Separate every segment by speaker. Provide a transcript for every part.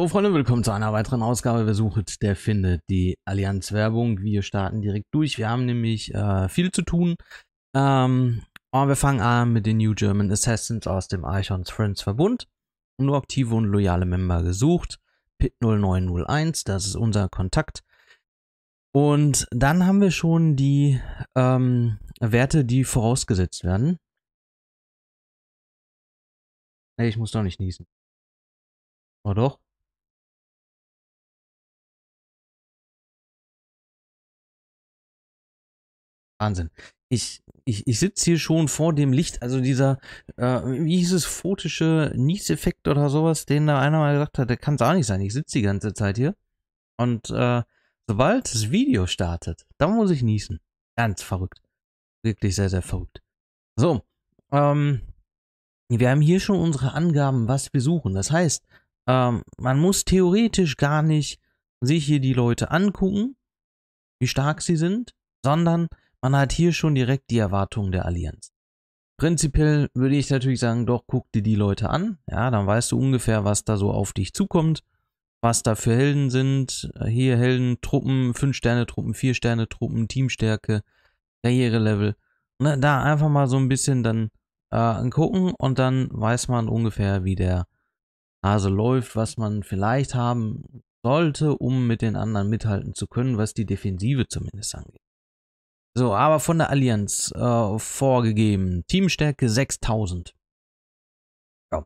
Speaker 1: So, Freunde, willkommen zu einer weiteren Ausgabe. Wer sucht, der findet die Allianz-Werbung. Wir starten direkt durch. Wir haben nämlich äh, viel zu tun. Ähm, aber wir fangen an mit den New German Assassins aus dem Archons Friends Verbund. Nur aktive und loyale Member gesucht. Pit 0901, das ist unser Kontakt. Und dann haben wir schon die ähm, Werte, die vorausgesetzt werden.
Speaker 2: Ich muss doch nicht niesen. Oh doch.
Speaker 1: Wahnsinn. Ich, ich, ich sitze hier schon vor dem Licht, also dieser, äh, wie hieß es, fotische Nies-Effekt oder sowas, den da einer mal gesagt hat, der kann es auch nicht sein. Ich sitze die ganze Zeit hier. Und äh, sobald das Video startet, dann muss ich niesen. Ganz verrückt. Wirklich sehr, sehr verrückt. So, ähm, wir haben hier schon unsere Angaben, was wir suchen. Das heißt, ähm, man muss theoretisch gar nicht sich hier die Leute angucken, wie stark sie sind, sondern man hat hier schon direkt die Erwartungen der Allianz. Prinzipiell würde ich natürlich sagen, doch guck dir die Leute an. Ja, dann weißt du ungefähr, was da so auf dich zukommt, was da für Helden sind. Hier Helden, Truppen, 5-Sterne-Truppen, 4-Sterne-Truppen, Teamstärke, Karrierelevel. Ne, da einfach mal so ein bisschen dann äh, gucken und dann weiß man ungefähr, wie der Hase läuft, was man vielleicht haben sollte, um mit den anderen mithalten zu können, was die Defensive zumindest angeht. So, aber von der Allianz äh, vorgegeben. Teamstärke 6000. Ja.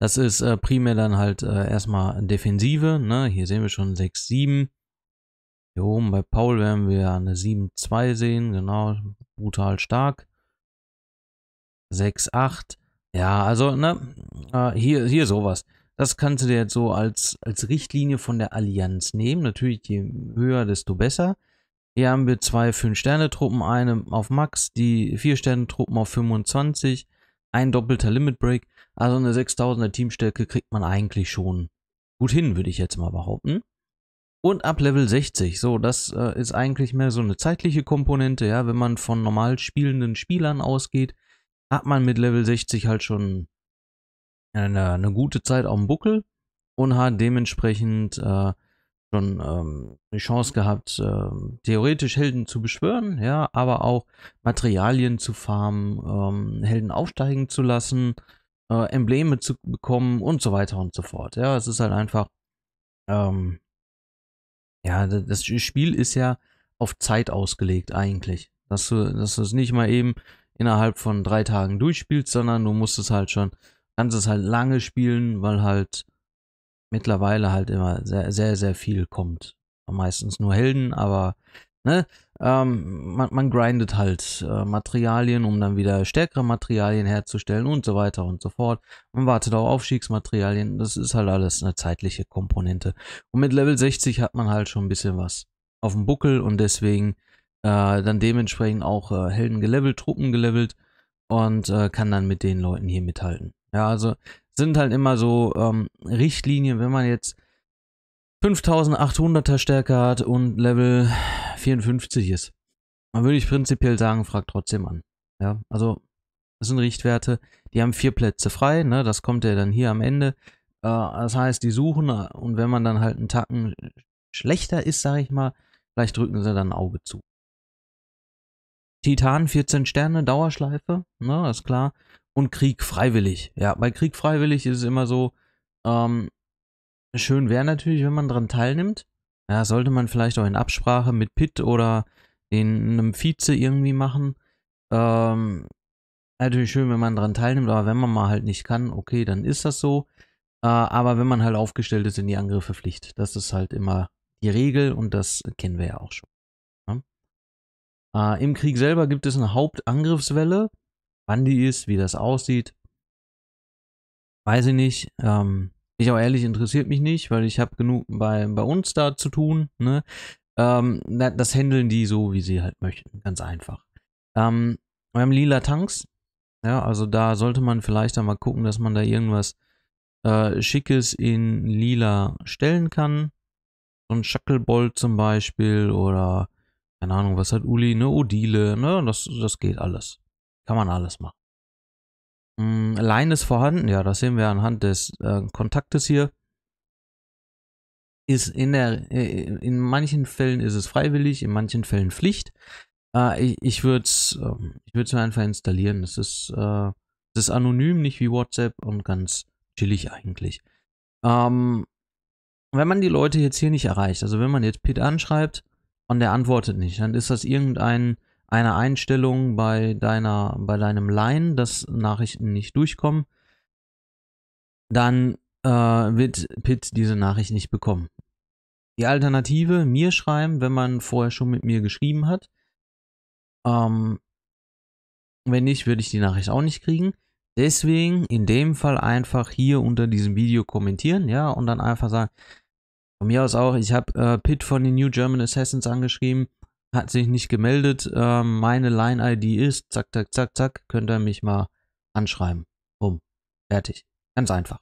Speaker 1: Das ist äh, primär dann halt äh, erstmal Defensive. Ne? Hier sehen wir schon 6, 7. Hier oben bei Paul werden wir eine 7, 2 sehen. Genau, brutal stark. 6, 8. Ja, also, ne, äh, hier, hier sowas. Das kannst du dir jetzt so als, als Richtlinie von der Allianz nehmen. Natürlich, je höher, desto besser. Hier haben wir zwei 5-Sterne-Truppen, eine auf Max, die 4-Sterne-Truppen auf 25, ein doppelter Limit Break, also eine 6000er Teamstärke kriegt man eigentlich schon gut hin, würde ich jetzt mal behaupten. Und ab Level 60, so, das äh, ist eigentlich mehr so eine zeitliche Komponente, ja, wenn man von normal spielenden Spielern ausgeht, hat man mit Level 60 halt schon eine, eine gute Zeit auf dem Buckel und hat dementsprechend äh, schon ähm, die Chance gehabt, ähm, theoretisch Helden zu beschwören, ja, aber auch Materialien zu farmen, ähm, Helden aufsteigen zu lassen, äh, Embleme zu bekommen und so weiter und so fort. Ja, es ist halt einfach, ähm, ja, das Spiel ist ja auf Zeit ausgelegt eigentlich. Dass du, dass du es nicht mal eben innerhalb von drei Tagen durchspielst, sondern du musst es halt schon, kannst es halt lange spielen, weil halt mittlerweile halt immer sehr, sehr, sehr viel kommt. Meistens nur Helden, aber ne, ähm, man, man, grindet halt äh, Materialien, um dann wieder stärkere Materialien herzustellen und so weiter und so fort. Man wartet auch Aufstiegsmaterialien. Das ist halt alles eine zeitliche Komponente. Und mit Level 60 hat man halt schon ein bisschen was auf dem Buckel und deswegen äh, dann dementsprechend auch äh, Helden gelevelt, Truppen gelevelt und äh, kann dann mit den Leuten hier mithalten. Ja, also sind halt immer so ähm, Richtlinien, wenn man jetzt 5800er Stärke hat und Level 54 ist. Dann würde ich prinzipiell sagen, frag trotzdem an. Ja, also das sind Richtwerte, die haben vier Plätze frei, ne? das kommt ja dann hier am Ende. Äh, das heißt, die suchen äh, und wenn man dann halt einen Tacken schlechter ist, sage ich mal, vielleicht drücken sie dann ein Auge zu. Titan, 14 Sterne, Dauerschleife, ne, ist klar und Krieg freiwillig. Ja, bei Krieg freiwillig ist es immer so, ähm, schön wäre natürlich, wenn man dran teilnimmt. Ja, sollte man vielleicht auch in Absprache mit Pitt oder den, einem Vize irgendwie machen. Ähm, natürlich schön, wenn man dran teilnimmt, aber wenn man mal halt nicht kann, okay, dann ist das so. Äh, aber wenn man halt aufgestellt ist, in die Angriffe Pflicht. Das ist halt immer die Regel und das kennen wir ja auch schon. Ja? Ne? Äh, Im Krieg selber gibt es eine Hauptangriffswelle. Wann die ist, wie das aussieht, weiß ich nicht. Ähm, ich auch ehrlich interessiert mich nicht, weil ich habe genug bei, bei uns da zu tun. Ne? Ähm, das handeln die so, wie sie halt möchten. Ganz einfach. Ähm, wir haben lila Tanks. Ja, also da sollte man vielleicht einmal gucken, dass man da irgendwas äh, Schickes in lila stellen kann. So ein Shacklebolt zum Beispiel oder keine Ahnung, was hat Uli, Eine Odile, ne, das, das geht alles. Kann man alles machen. Mm, Line ist vorhanden, ja, das sehen wir anhand des äh, Kontaktes hier. Ist in der, äh, in manchen Fällen ist es freiwillig, in manchen Fällen Pflicht. Äh, ich ich würde es ähm, ich einfach installieren. Es ist, äh, es ist anonym, nicht wie WhatsApp und ganz chillig eigentlich. Ähm, wenn man die Leute jetzt hier nicht erreicht, also wenn man jetzt Pete anschreibt und der antwortet nicht, dann ist das irgendein eine Einstellung bei, deiner, bei deinem Line, dass Nachrichten nicht durchkommen, dann äh, wird Pitt diese Nachricht nicht bekommen. Die Alternative, mir schreiben, wenn man vorher schon mit mir geschrieben hat. Ähm, wenn nicht, würde ich die Nachricht auch nicht kriegen. Deswegen in dem Fall einfach hier unter diesem Video kommentieren, ja, und dann einfach sagen, von mir aus auch, ich habe äh, Pitt von den New German Assassins angeschrieben, hat sich nicht gemeldet. Ähm, meine Line-ID ist, zack, zack, zack, zack, könnt ihr mich mal anschreiben. Um. Fertig. Ganz einfach.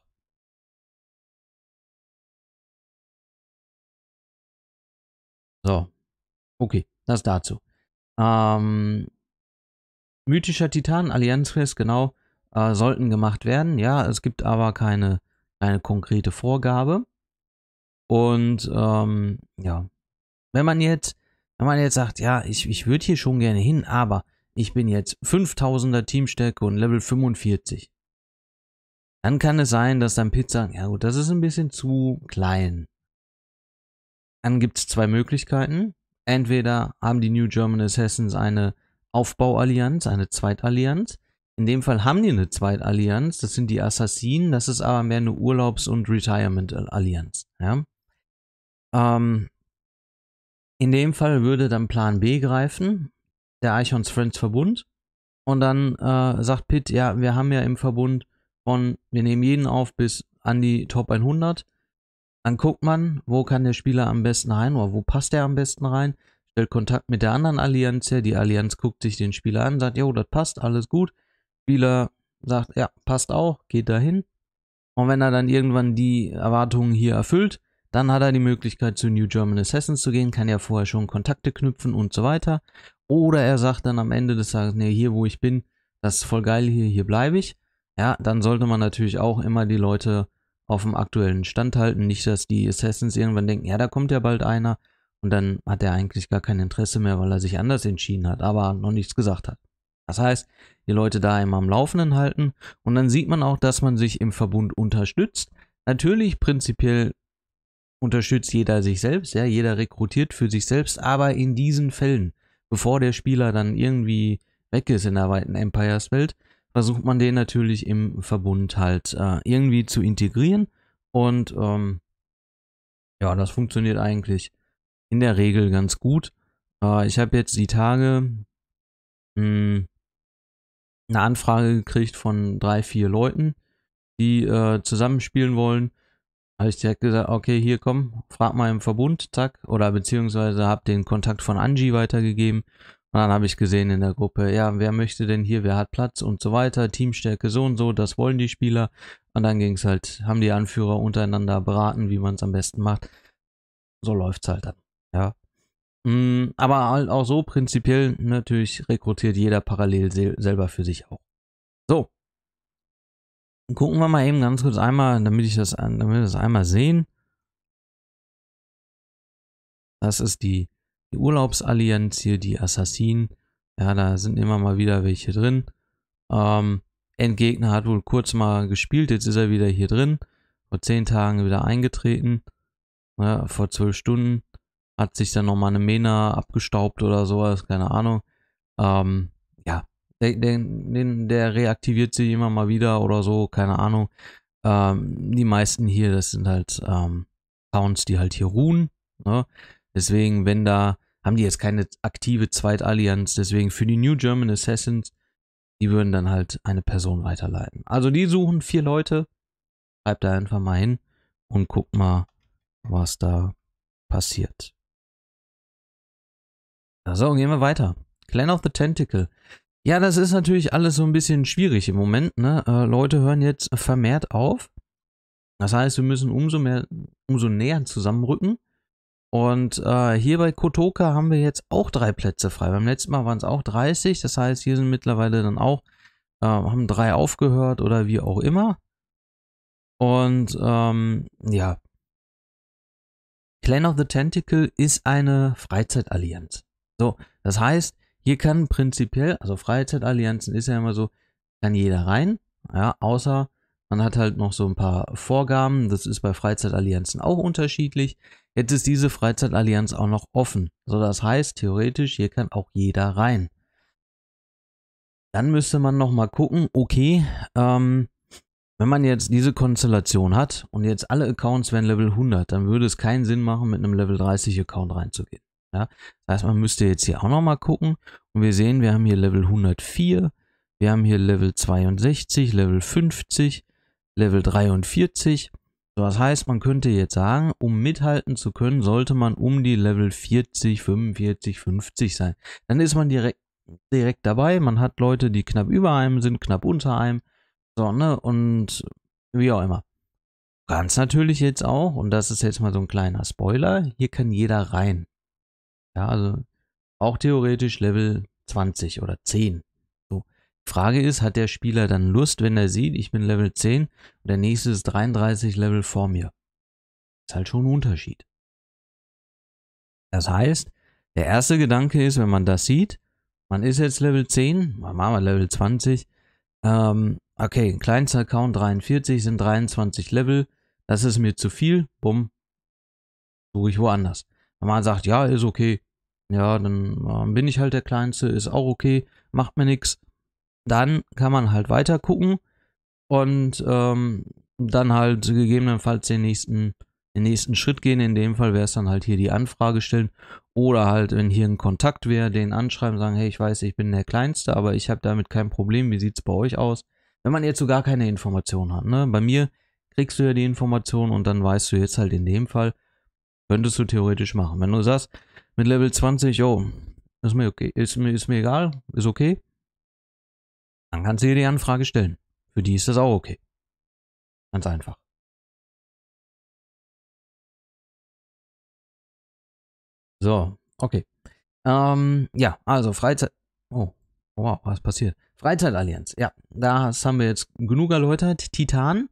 Speaker 1: So. Okay, das dazu. Ähm, mythischer Titan, Allianzfest, genau, äh, sollten gemacht werden. Ja, es gibt aber keine, keine konkrete Vorgabe. Und ähm, ja, wenn man jetzt wenn man jetzt sagt, ja, ich, ich würde hier schon gerne hin, aber ich bin jetzt 5000er Teamstärke und Level 45. Dann kann es sein, dass dein Pit sagt, ja gut, das ist ein bisschen zu klein. Dann gibt es zwei Möglichkeiten. Entweder haben die New German Assassins eine Aufbauallianz, eine Zweitallianz. In dem Fall haben die eine Zweitallianz, das sind die Assassinen, das ist aber mehr eine Urlaubs- und Retirement-Allianz. Ja? Ähm, in dem Fall würde dann Plan B greifen, der Eichhorns Friends Verbund. Und dann äh, sagt Pitt, ja, wir haben ja im Verbund von, wir nehmen jeden auf bis an die Top 100. Dann guckt man, wo kann der Spieler am besten rein oder wo passt er am besten rein. Stellt Kontakt mit der anderen Allianz her. Die Allianz guckt sich den Spieler an, sagt, jo, das passt, alles gut. Spieler sagt, ja, passt auch, geht dahin. Und wenn er dann irgendwann die Erwartungen hier erfüllt, dann hat er die Möglichkeit, zu New German Assassins zu gehen, kann ja vorher schon Kontakte knüpfen und so weiter. Oder er sagt dann am Ende des Tages, nee, hier wo ich bin, das ist voll geil hier, hier bleibe ich. Ja, dann sollte man natürlich auch immer die Leute auf dem aktuellen Stand halten. Nicht, dass die Assassins irgendwann denken, ja, da kommt ja bald einer. Und dann hat er eigentlich gar kein Interesse mehr, weil er sich anders entschieden hat, aber noch nichts gesagt hat. Das heißt, die Leute da immer am Laufenden halten und dann sieht man auch, dass man sich im Verbund unterstützt. Natürlich prinzipiell unterstützt jeder sich selbst, ja, jeder rekrutiert für sich selbst, aber in diesen Fällen, bevor der Spieler dann irgendwie weg ist in der weiten Empires-Welt, versucht man den natürlich im Verbund halt äh, irgendwie zu integrieren und ähm, ja, das funktioniert eigentlich in der Regel ganz gut. Äh, ich habe jetzt die Tage mh, hm, eine Anfrage gekriegt von drei, vier Leuten, die äh, zusammenspielen wollen habe ich direkt gesagt, okay, hier komm, frag mal im Verbund, zack, oder beziehungsweise habe den Kontakt von Angie weitergegeben. Und dann habe ich gesehen in der Gruppe, ja, wer möchte denn hier, wer hat Platz und so weiter, Teamstärke so und so, das wollen die Spieler. Und dann ging es halt, haben die Anführer untereinander beraten, wie man es am besten macht. So läuft es halt dann, ja. Mm, aber halt auch so prinzipiell natürlich rekrutiert jeder parallel sel selber für sich auch. So, gucken wir mal eben ganz kurz einmal, damit ich das, damit wir das einmal sehen. Das ist die, die Urlaubsallianz hier, die Assassinen. Ja, da sind immer mal wieder welche drin. Ähm, Endgegner hat wohl kurz mal gespielt, jetzt ist er wieder hier drin. Vor zehn Tagen wieder eingetreten. Ja, vor zwölf Stunden hat sich dann nochmal eine Mena abgestaubt oder sowas, keine Ahnung. Ähm, der, den, der reaktiviert sie immer mal wieder oder so, keine Ahnung. Ähm, die meisten hier, das sind halt ähm, die halt hier ruhen. Ne? Deswegen, wenn da, haben die jetzt keine aktive Zweitallianz, deswegen für die New German Assassins, die würden dann halt eine Person weiterleiten. Also die suchen vier Leute, schreibt da einfach mal hin und guckt mal, was da passiert. So, gehen wir weiter. Clan of the Tentacle. Ja, das ist natürlich alles so ein bisschen schwierig im Moment. Ne? Äh, Leute hören jetzt vermehrt auf. Das heißt, wir müssen umso mehr, umso näher zusammenrücken. Und äh, hier bei Kotoka haben wir jetzt auch drei Plätze frei. Beim letzten Mal waren es auch 30. Das heißt, hier sind mittlerweile dann auch, äh, haben drei aufgehört oder wie auch immer. Und ähm, ja. Clan of the Tentacle ist eine Freizeitallianz. So, das heißt, hier kann prinzipiell, also Freizeitallianzen ist ja immer so, kann jeder rein, ja, außer man hat halt noch so ein paar Vorgaben. Das ist bei Freizeitallianzen auch unterschiedlich. Jetzt ist diese Freizeitallianz auch noch offen. So, das heißt, theoretisch, hier kann auch jeder rein. Dann müsste man nochmal gucken, okay, ähm, wenn man jetzt diese Konstellation hat und jetzt alle Accounts wären Level 100, dann würde es keinen Sinn machen, mit einem Level 30 Account reinzugehen. Ja? Das heißt, man müsste jetzt hier auch nochmal gucken und wir sehen, wir haben hier Level 104, wir haben hier Level 62, Level 50, Level 43. So, das heißt, man könnte jetzt sagen, um mithalten zu können, sollte man um die Level 40, 45, 50 sein. Dann ist man direkt, direkt dabei. Man hat Leute, die knapp über einem sind, knapp unter einem. So, ne? Und wie auch immer. Ganz natürlich jetzt auch, und das ist jetzt mal so ein kleiner Spoiler, hier kann jeder rein. Ja, also auch theoretisch Level 20 oder 10. So. Die Frage ist, hat der Spieler dann Lust, wenn er sieht, ich bin Level 10 und der nächste ist 33 Level vor mir? Ist halt schon ein Unterschied. Das heißt, der erste Gedanke ist, wenn man das sieht, man ist jetzt Level 10, machen wir Level 20, ähm, okay, kleinster Account 43 sind 23 Level, das ist mir zu viel, bumm, suche ich woanders. Wenn man sagt, ja, ist okay. Ja, dann ähm, bin ich halt der Kleinste, ist auch okay, macht mir nichts. Dann kann man halt weiter gucken und ähm, dann halt gegebenenfalls den nächsten, den nächsten Schritt gehen. In dem Fall wäre es dann halt hier die Anfrage stellen oder halt, wenn hier ein Kontakt wäre, den anschreiben, sagen, hey, ich weiß, ich bin der Kleinste, aber ich habe damit kein Problem, wie sieht es bei euch aus? Wenn man jetzt so gar keine Informationen hat, ne? Bei mir kriegst du ja die Informationen und dann weißt du jetzt halt in dem Fall, Könntest du theoretisch machen. Wenn du sagst, mit Level 20, oh, ist mir okay, ist mir, ist mir egal, ist okay, dann kannst du dir die Anfrage stellen. Für die ist das auch okay. Ganz einfach. So, okay. Ähm, ja, also Freizeit. Oh, wow, was passiert? Freizeitallianz, ja. das haben wir jetzt genug erläutert. Titan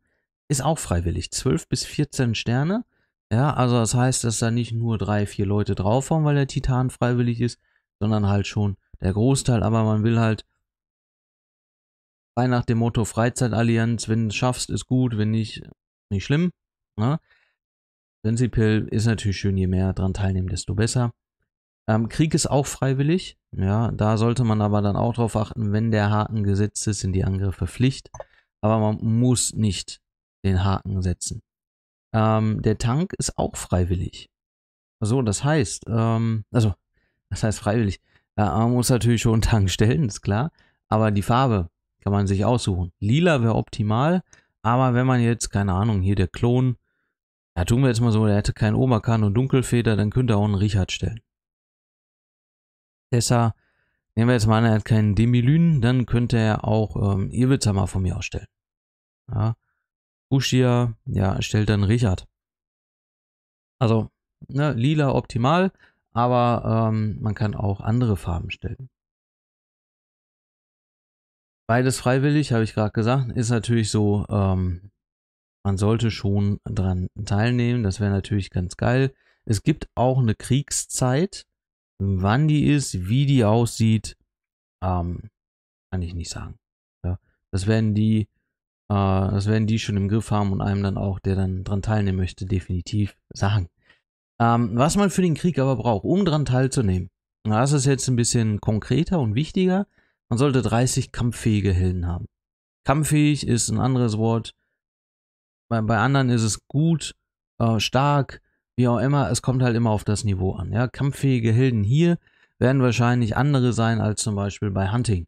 Speaker 1: ist auch freiwillig. 12 bis 14 Sterne. Ja, also das heißt, dass da nicht nur drei, vier Leute draufhauen, weil der Titan freiwillig ist, sondern halt schon der Großteil. Aber man will halt frei nach dem Motto Freizeitallianz, wenn du es schaffst, ist gut, wenn nicht, nicht schlimm. Ne? Prinzipiell ist natürlich schön, je mehr dran teilnehmen, desto besser. Ähm, Krieg ist auch freiwillig. Ja, da sollte man aber dann auch drauf achten, wenn der Haken gesetzt ist, sind die Angriffe Pflicht. Aber man muss nicht den Haken setzen. Ähm, der Tank ist auch freiwillig. So, das heißt, ähm, also, das heißt freiwillig. Äh, man muss natürlich schon einen Tank stellen, ist klar. Aber die Farbe kann man sich aussuchen. Lila wäre optimal, aber wenn man jetzt, keine Ahnung, hier der Klon, ja, tun wir jetzt mal so, der hätte keinen Oberkern und Dunkelfeder, dann könnte er auch einen Richard stellen. Tessa, nehmen wir jetzt mal an, er hat keinen Demilyn, dann könnte er auch ähm, Irwitzer mal von mir ausstellen. Ja, Ushia, ja, stellt dann Richard. Also, ne, lila optimal, aber ähm, man kann auch andere Farben stellen. Beides freiwillig, habe ich gerade gesagt, ist natürlich so, ähm, man sollte schon dran teilnehmen, das wäre natürlich ganz geil. Es gibt auch eine Kriegszeit, wann die ist, wie die aussieht, ähm, kann ich nicht sagen. Ja, das werden die äh, das werden die schon im Griff haben und einem dann auch, der dann dran teilnehmen möchte, definitiv sagen. Ähm, was man für den Krieg aber braucht, um dran teilzunehmen. Das ist jetzt ein bisschen konkreter und wichtiger. Man sollte 30 kampffähige Helden haben. Kampffähig ist ein anderes Wort. Bei, bei anderen ist es gut, äh, stark, wie auch immer. Es kommt halt immer auf das Niveau an. Ja? Kampffähige Helden hier werden wahrscheinlich andere sein als zum Beispiel bei Hunting.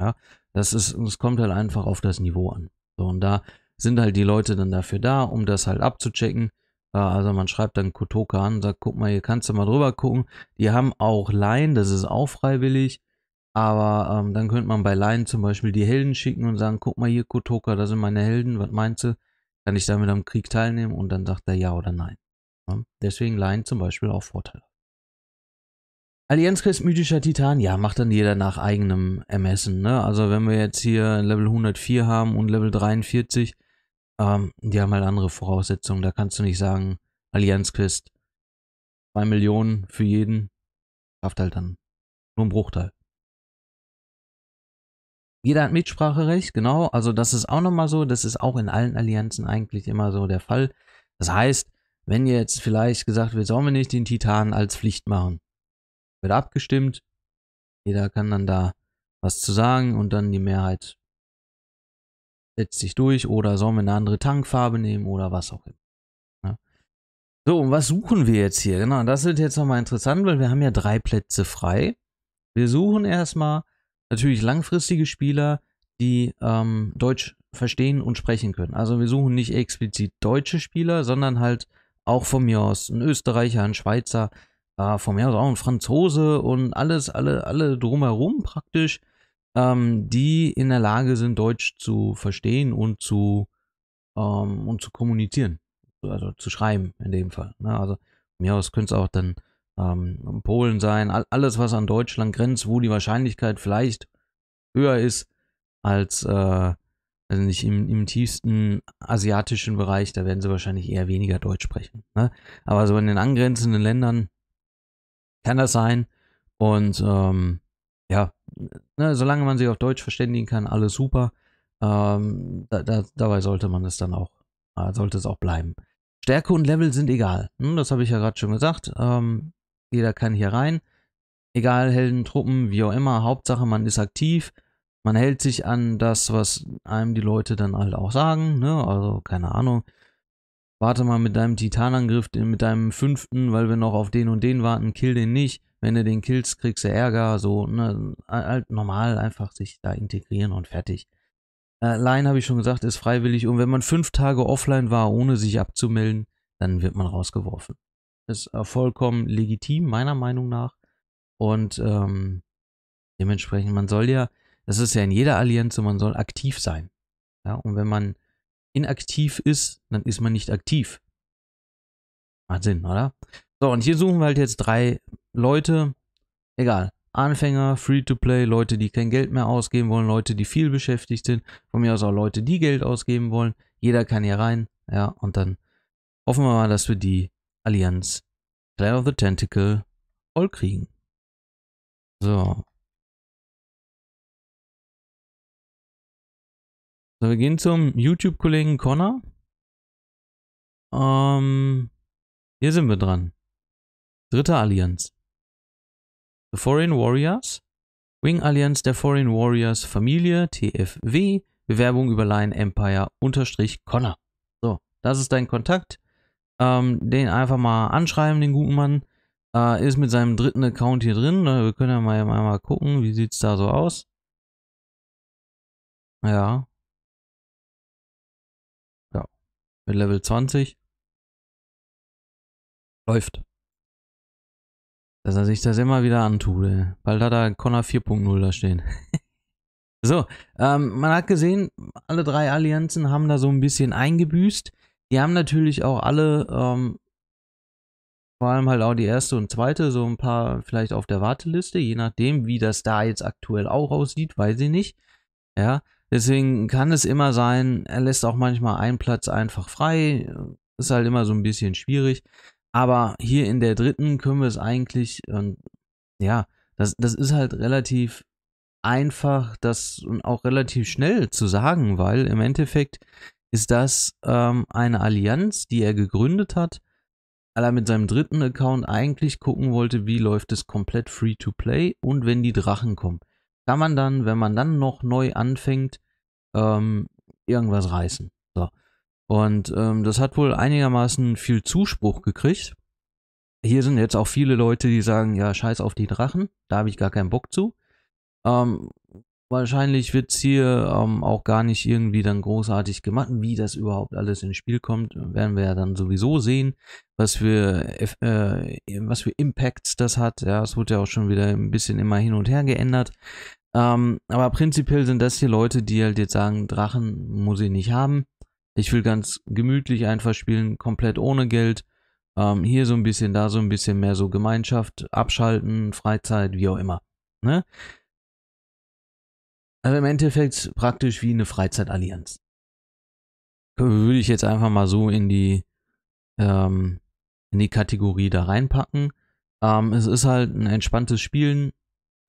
Speaker 1: Ja, das ist, es kommt halt einfach auf das Niveau an. So, und da sind halt die Leute dann dafür da, um das halt abzuchecken. Äh, also man schreibt dann Kotoka an und sagt, guck mal, hier kannst du mal drüber gucken. Die haben auch Laien, das ist auch freiwillig. Aber ähm, dann könnte man bei Laien zum Beispiel die Helden schicken und sagen, guck mal hier, Kotoka, das sind meine Helden, was meinst du? Kann ich damit am Krieg teilnehmen? Und dann sagt er ja oder nein. Ja? Ne? Deswegen Laien zum Beispiel auch Vorteile. Allianzquest mythischer Titan, ja, macht dann jeder nach eigenem Ermessen. Ne? Also wenn wir jetzt hier Level 104 haben und Level 43, ähm, die haben halt andere Voraussetzungen. Da kannst du nicht sagen, Allianzquest, 2 Millionen für jeden, schafft halt dann nur ein Bruchteil. Jeder hat Mitspracherecht, genau. Also das ist auch nochmal so, das ist auch in allen Allianzen eigentlich immer so der Fall. Das heißt, wenn jetzt vielleicht gesagt wird, sollen wir nicht den Titan als Pflicht machen? wird abgestimmt. Jeder kann dann da was zu sagen und dann die Mehrheit setzt sich durch oder sollen wir eine andere Tankfarbe nehmen oder was auch immer. Ja. Ne? So, und was suchen wir jetzt hier? Genau, das wird jetzt nochmal interessant, weil wir haben ja drei Plätze frei. Wir suchen erstmal natürlich langfristige Spieler, die ähm, Deutsch verstehen und sprechen können. Also wir suchen nicht explizit deutsche Spieler, sondern halt auch von mir aus ein Österreicher, ein Schweizer, äh, von mir aus auch ein Franzose und alles, alle, alle drumherum praktisch, ähm, die in der Lage sind, Deutsch zu verstehen und zu, ähm, und zu kommunizieren. Also zu schreiben in dem Fall. Ne? Also von mir aus könnte es auch dann ähm, Polen sein, all, alles, was an Deutschland grenzt, wo die Wahrscheinlichkeit vielleicht höher ist als äh, also nicht im, im, tiefsten asiatischen Bereich, da werden sie wahrscheinlich eher weniger Deutsch sprechen. Ne? Aber so in den angrenzenden Ländern kann das sein. Und ähm, ja, ne, solange man sich auf Deutsch verständigen kann, alles super. Ähm, da, da, dabei sollte man es dann auch, äh, sollte es auch bleiben. Stärke und Level sind egal. Hm, das habe ich ja gerade schon gesagt. Ähm, jeder kann hier rein. Egal, Helden, Truppen, wie auch immer. Hauptsache, man ist aktiv. Man hält sich an das, was einem die Leute dann halt auch sagen. Ne? Also, keine Ahnung warte mal mit deinem Titanangriff, mit deinem fünften, weil wir noch auf den und den warten, kill den nicht. Wenn du den killst, kriegst du Ärger, so, ne, halt normal einfach sich da integrieren und fertig. Äh, Line, habe ich schon gesagt, ist freiwillig und wenn man fünf Tage offline war, ohne sich abzumelden, dann wird man rausgeworfen. Ist äh, vollkommen legitim, meiner Meinung nach. Und ähm, dementsprechend, man soll ja, das ist ja in jeder Allianz so, man soll aktiv sein. Ja, und wenn man inaktiv ist, dann ist man nicht aktiv. Macht Sinn, oder? So, und hier suchen wir halt jetzt drei Leute. Egal. Anfänger, Free-to-Play, Leute, die kein Geld mehr ausgeben wollen, Leute, die viel beschäftigt sind. Von mir aus auch Leute, die Geld ausgeben wollen. Jeder kann hier rein. Ja, und dann hoffen wir mal, dass wir die Allianz Claire of the Tentacle voll kriegen. So,
Speaker 2: So, wir gehen zum YouTube-Kollegen Connor. Ähm, hier sind wir dran.
Speaker 1: Dritte Allianz. The Foreign Warriors. Wing Allianz der Foreign Warriors Familie, TFW. Bewerbung über Lion Empire unterstrich Connor. So, das ist dein Kontakt. Ähm, den einfach mal anschreiben, den guten Mann. Äh, ist mit seinem dritten Account hier drin. Ne? Wir können ja mal, mal gucken, wie sieht es da so aus. Ja,
Speaker 2: mit Level 20. Läuft.
Speaker 1: Dass er sich das immer wieder antut. Bald hat er Connor 4.0 da stehen. so, ähm, man hat gesehen, alle drei Allianzen haben da so ein bisschen eingebüßt. Die haben natürlich auch alle, ähm, vor allem halt auch die erste und zweite, so ein paar vielleicht auf der Warteliste, je nachdem, wie das da jetzt aktuell auch aussieht, weiß ich nicht. Ja, Deswegen kann es immer sein, er lässt auch manchmal einen Platz einfach frei. Ist halt immer so ein bisschen schwierig. Aber hier in der dritten können wir es eigentlich, und ähm, ja, das, das ist halt relativ einfach, das und auch relativ schnell zu sagen, weil im Endeffekt ist das ähm, eine Allianz, die er gegründet hat, weil er mit seinem dritten Account eigentlich gucken wollte, wie läuft es komplett free to play und wenn die Drachen kommen kann man dann, wenn man dann noch neu anfängt, ähm, irgendwas reißen. So. Und ähm, das hat wohl einigermaßen viel Zuspruch gekriegt. Hier sind jetzt auch viele Leute, die sagen, ja, scheiß auf die Drachen, da habe ich gar keinen Bock zu. Ähm, wahrscheinlich wird es hier ähm, auch gar nicht irgendwie dann großartig gemacht. Wie das überhaupt alles ins Spiel kommt, werden wir ja dann sowieso sehen, was für, äh, was für Impacts das hat. Ja, es wurde ja auch schon wieder ein bisschen immer hin und her geändert. Ähm, aber prinzipiell sind das hier Leute, die halt jetzt sagen, Drachen muss ich nicht haben. Ich will ganz gemütlich einfach spielen, komplett ohne Geld. Ähm, hier so ein bisschen, da so ein bisschen mehr so Gemeinschaft, abschalten, Freizeit, wie auch immer. Ne? Also im Endeffekt praktisch wie eine Freizeitallianz. Würde ich jetzt einfach mal so in die, ähm, in die Kategorie da reinpacken. Ähm, es ist halt ein entspanntes Spielen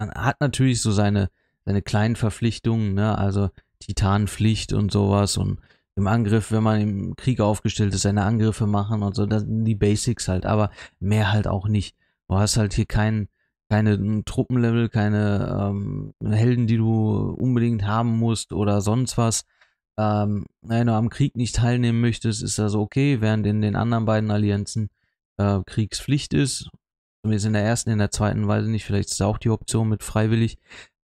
Speaker 1: man hat natürlich so seine, seine kleinen Verpflichtungen, ne? also Titanpflicht und sowas und im Angriff, wenn man im Krieg aufgestellt ist, seine Angriffe machen und so, das sind die Basics halt, aber mehr halt auch nicht. Du hast halt hier kein, keine hm, Truppenlevel, keine ähm, Helden, die du unbedingt haben musst oder sonst was. Ähm, wenn du am Krieg nicht teilnehmen möchtest, ist das okay, während in den anderen beiden Allianzen äh, Kriegspflicht ist wir sind in der ersten, in der zweiten, weiß ich nicht, vielleicht ist auch die Option mit freiwillig.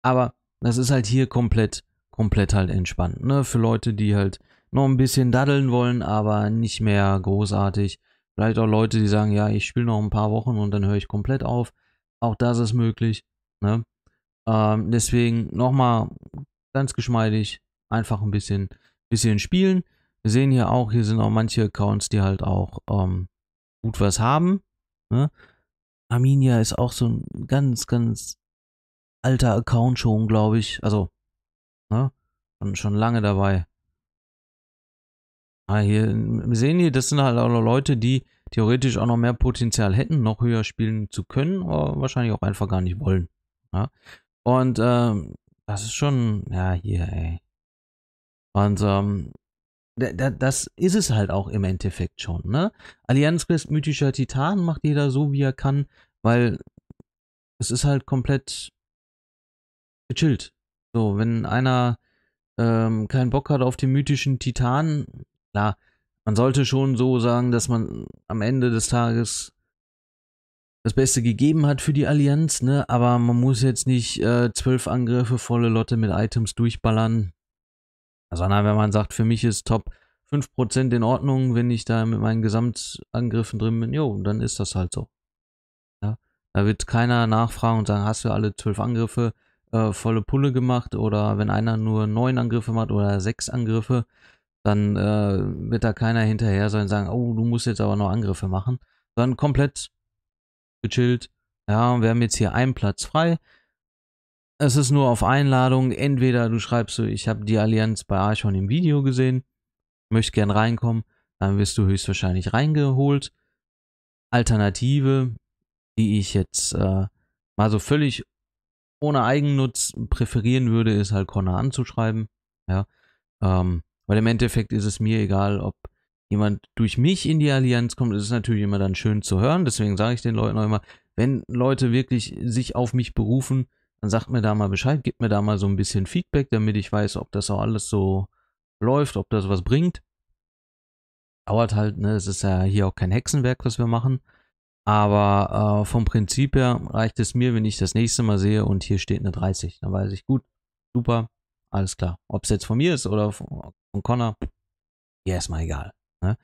Speaker 1: Aber das ist halt hier komplett, komplett halt entspannt. Ne? Für Leute, die halt noch ein bisschen daddeln wollen, aber nicht mehr großartig. Vielleicht auch Leute, die sagen, ja, ich spiele noch ein paar Wochen und dann höre ich komplett auf. Auch das ist möglich. Ne? Ähm, deswegen nochmal ganz geschmeidig, einfach ein bisschen, bisschen spielen. Wir sehen hier auch, hier sind auch manche Accounts, die halt auch ähm, gut was haben. Ne? Arminia ist auch so ein ganz, ganz alter Account schon, glaube ich. Also, ne? Und schon lange dabei. Ah, hier sehen die, das sind halt auch Leute, die theoretisch auch noch mehr Potenzial hätten, noch höher spielen zu können, aber wahrscheinlich auch einfach gar nicht wollen. Ja? Und ähm, das ist schon, ja, hier, ey. Und ähm, das ist es halt auch im Endeffekt schon. Ne? Allianz Christ mythischer Titan macht jeder so, wie er kann, weil es ist halt komplett gechillt. So, wenn einer ähm, keinen Bock hat auf den mythischen Titan, klar, man sollte schon so sagen, dass man am Ende des Tages das Beste gegeben hat für die Allianz, ne? Aber man muss jetzt nicht äh, zwölf Angriffe volle Lotte mit Items durchballern. Sondern wenn man sagt, für mich ist Top 5% in Ordnung, wenn ich da mit meinen Gesamtangriffen drin bin, jo, dann ist das halt so. Ja? Da wird keiner nachfragen und sagen, hast du alle 12 Angriffe äh, volle Pulle gemacht oder wenn einer nur 9 Angriffe macht oder 6 Angriffe, dann äh, wird da keiner hinterher sein und sagen, oh, du musst jetzt aber noch Angriffe machen. Dann komplett gechillt. Ja, wir haben jetzt hier einen Platz frei. Es ist nur auf Einladung. Entweder du schreibst so, ich habe die Allianz bei Archon im Video gesehen, möchte gern reinkommen, dann wirst du höchstwahrscheinlich reingeholt. Alternative, die ich jetzt äh, mal so völlig ohne Eigennutz präferieren würde, ist halt Connor anzuschreiben. Ja, ähm, weil im Endeffekt ist es mir egal, ob jemand durch mich in die Allianz kommt. Es ist natürlich immer dann schön zu hören. Deswegen sage ich den Leuten auch immer, wenn Leute wirklich sich auf mich berufen, dann sagt mir da mal Bescheid, gibt mir da mal so ein bisschen Feedback, damit ich weiß, ob das auch alles so läuft, ob das was bringt. Dauert halt, ne, es ist ja hier auch kein Hexenwerk, was wir machen. Aber äh, vom Prinzip her reicht es mir, wenn ich das nächste Mal sehe und hier steht eine 30. Dann weiß ich, gut, super, alles klar. Ob es jetzt von mir ist oder von, von Connor, ja, ist mal egal. Ne?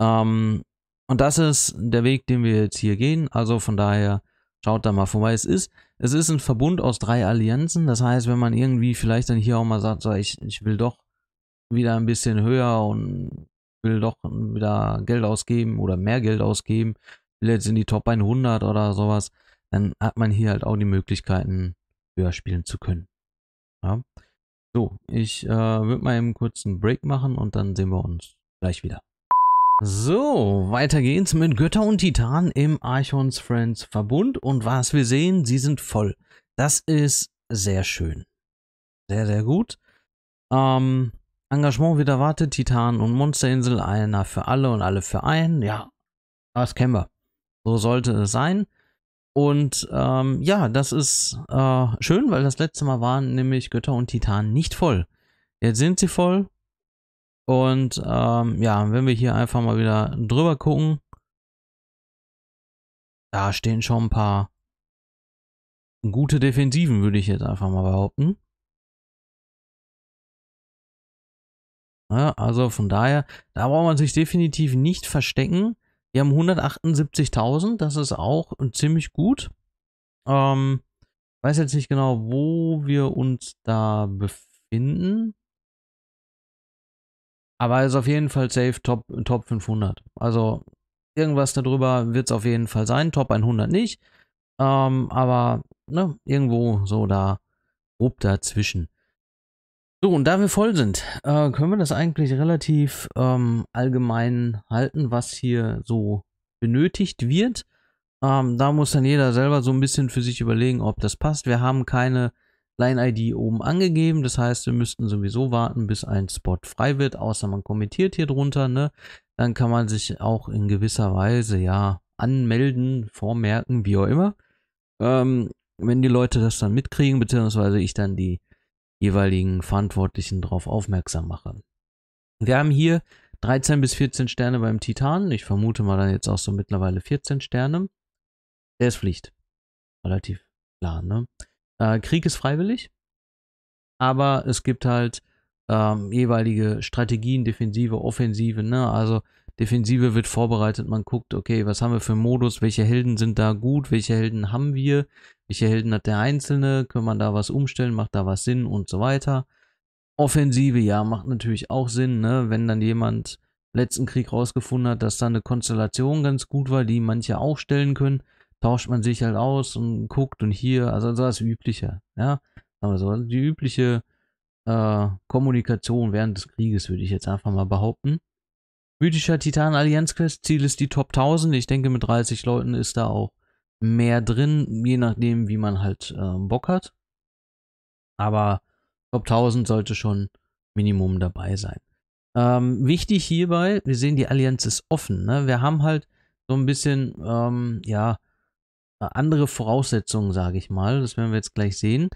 Speaker 1: Ähm, und das ist der Weg, den wir jetzt hier gehen. Also von daher Schaut da mal vorbei. Es ist, es ist ein Verbund aus drei Allianzen. Das heißt, wenn man irgendwie vielleicht dann hier auch mal sagt, so ich, ich will doch wieder ein bisschen höher und will doch wieder Geld ausgeben oder mehr Geld ausgeben, will jetzt in die Top 100 oder sowas, dann hat man hier halt auch die Möglichkeiten, höher spielen zu können. Ja. So, ich äh, würde mal eben kurz einen Break machen und dann sehen wir uns gleich wieder. So, weiter geht's mit Götter und Titanen im Archons Friends Verbund. Und was wir sehen, sie sind voll. Das ist sehr schön. Sehr, sehr gut. Ähm, Engagement wird erwartet, Titan und Monsterinsel, einer für alle und alle für einen. Ja, das kennen wir. So sollte es sein. Und ähm, ja, das ist äh, schön, weil das letzte Mal waren nämlich Götter und Titanen nicht voll. Jetzt sind sie voll und ähm, ja, wenn wir hier einfach mal wieder drüber gucken, da stehen schon ein paar gute Defensiven, würde ich jetzt einfach mal behaupten. Ja, also von daher, da braucht man sich definitiv nicht verstecken. Wir haben 178.000, das ist auch ziemlich gut. Ähm, weiß jetzt nicht genau, wo wir uns da befinden. Aber ist auf jeden Fall safe Top, Top 500. Also irgendwas darüber wird es auf jeden Fall sein. Top 100 nicht. Ähm, aber ne, irgendwo so da grob dazwischen. So, und da wir voll sind, äh, können wir das eigentlich relativ ähm, allgemein halten, was hier so benötigt wird. Ähm, da muss dann jeder selber so ein bisschen für sich überlegen, ob das passt. Wir haben keine Line-ID oben angegeben. Das heißt, wir müssten sowieso warten, bis ein Spot frei wird, außer man kommentiert hier drunter. Ne? Dann kann man sich auch in gewisser Weise ja anmelden, vormerken, wie auch immer. Ähm, wenn die Leute das dann mitkriegen, beziehungsweise ich dann die jeweiligen Verantwortlichen darauf aufmerksam mache. Wir haben hier 13 bis 14 Sterne beim Titan. Ich vermute mal dann jetzt auch so mittlerweile 14 Sterne. Der ist Pflicht. Relativ klar, ne? Äh, Krieg ist freiwillig, aber es gibt halt ähm, jeweilige Strategien, Defensive, Offensive. Ne? Also Defensive wird vorbereitet, man guckt, okay, was haben wir für Modus, welche Helden sind da gut, welche Helden haben wir, welche Helden hat der Einzelne, können wir da was umstellen, macht da was Sinn und so weiter. Offensive, ja, macht natürlich auch Sinn, ne? wenn dann jemand letzten Krieg rausgefunden hat, dass da eine Konstellation ganz gut war, die manche auch stellen können, tauscht man sich halt aus und guckt und hier, also so das Übliche, ja. Also die übliche äh, Kommunikation während des Krieges, würde ich jetzt einfach mal behaupten. Mythischer Titan Allianz Quest, Ziel ist die Top 1000. Ich denke, mit 30 Leuten ist da auch mehr drin, je nachdem, wie man halt äh, Bock hat. Aber Top 1000 sollte schon Minimum dabei sein. Ähm, wichtig hierbei, wir sehen, die Allianz ist offen. Ne? Wir haben halt so ein bisschen, ähm, ja, äh, andere Voraussetzungen, sage ich mal. Das werden wir jetzt gleich sehen.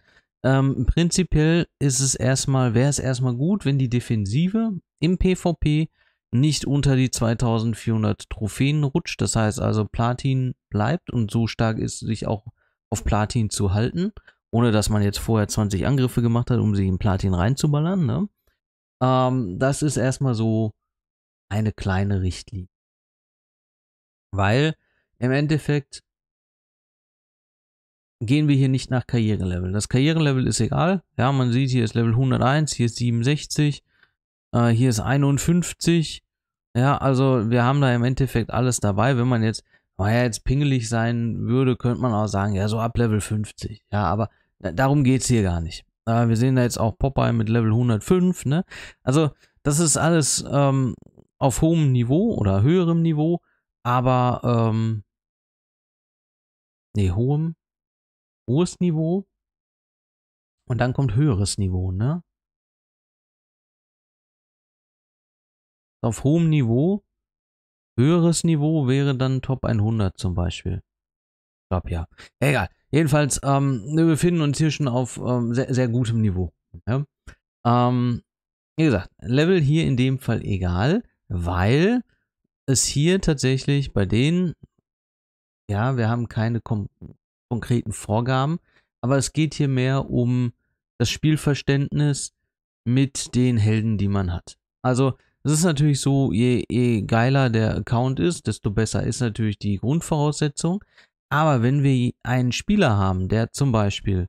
Speaker 1: Ähm, prinzipiell ist es erstmal, wäre es erstmal gut, wenn die Defensive im PvP nicht unter die 2400 Trophäen rutscht. Das heißt also, Platin bleibt und so stark ist, sich auch auf Platin zu halten, ohne dass man jetzt vorher 20 Angriffe gemacht hat, um sie in Platin reinzuballern. Ne? Ähm, das ist erstmal so eine kleine Richtlinie. Weil im Endeffekt gehen wir hier nicht nach Karrierelevel. Das Karrierelevel ist egal. Ja, man sieht, hier ist Level 101, hier ist 67, äh, hier ist 51. Ja, also wir haben da im Endeffekt alles dabei. Wenn man jetzt, naja, jetzt pingelig sein würde, könnte man auch sagen, ja, so ab Level 50. Ja, aber darum geht es hier gar nicht. Äh, wir sehen da jetzt auch Popeye mit Level 105. Ne? Also das ist alles ähm, auf hohem Niveau oder höherem Niveau, aber ähm,
Speaker 2: ne, hohem, hohes Niveau und dann kommt höheres Niveau, ne?
Speaker 1: Auf hohem Niveau, höheres Niveau wäre dann Top 100 zum Beispiel. Ich glaube ja. Egal. Jedenfalls, ähm, wir befinden uns hier schon auf ähm, sehr, sehr, gutem Niveau. Ja? Ne? Ähm, wie gesagt, Level hier in dem Fall egal, weil es hier tatsächlich bei denen, ja, wir haben keine Kom konkreten Vorgaben, aber es geht hier mehr um das Spielverständnis mit den Helden, die man hat. Also es ist natürlich so, je, je geiler der Account ist, desto besser ist natürlich die Grundvoraussetzung. Aber wenn wir einen Spieler haben, der zum Beispiel,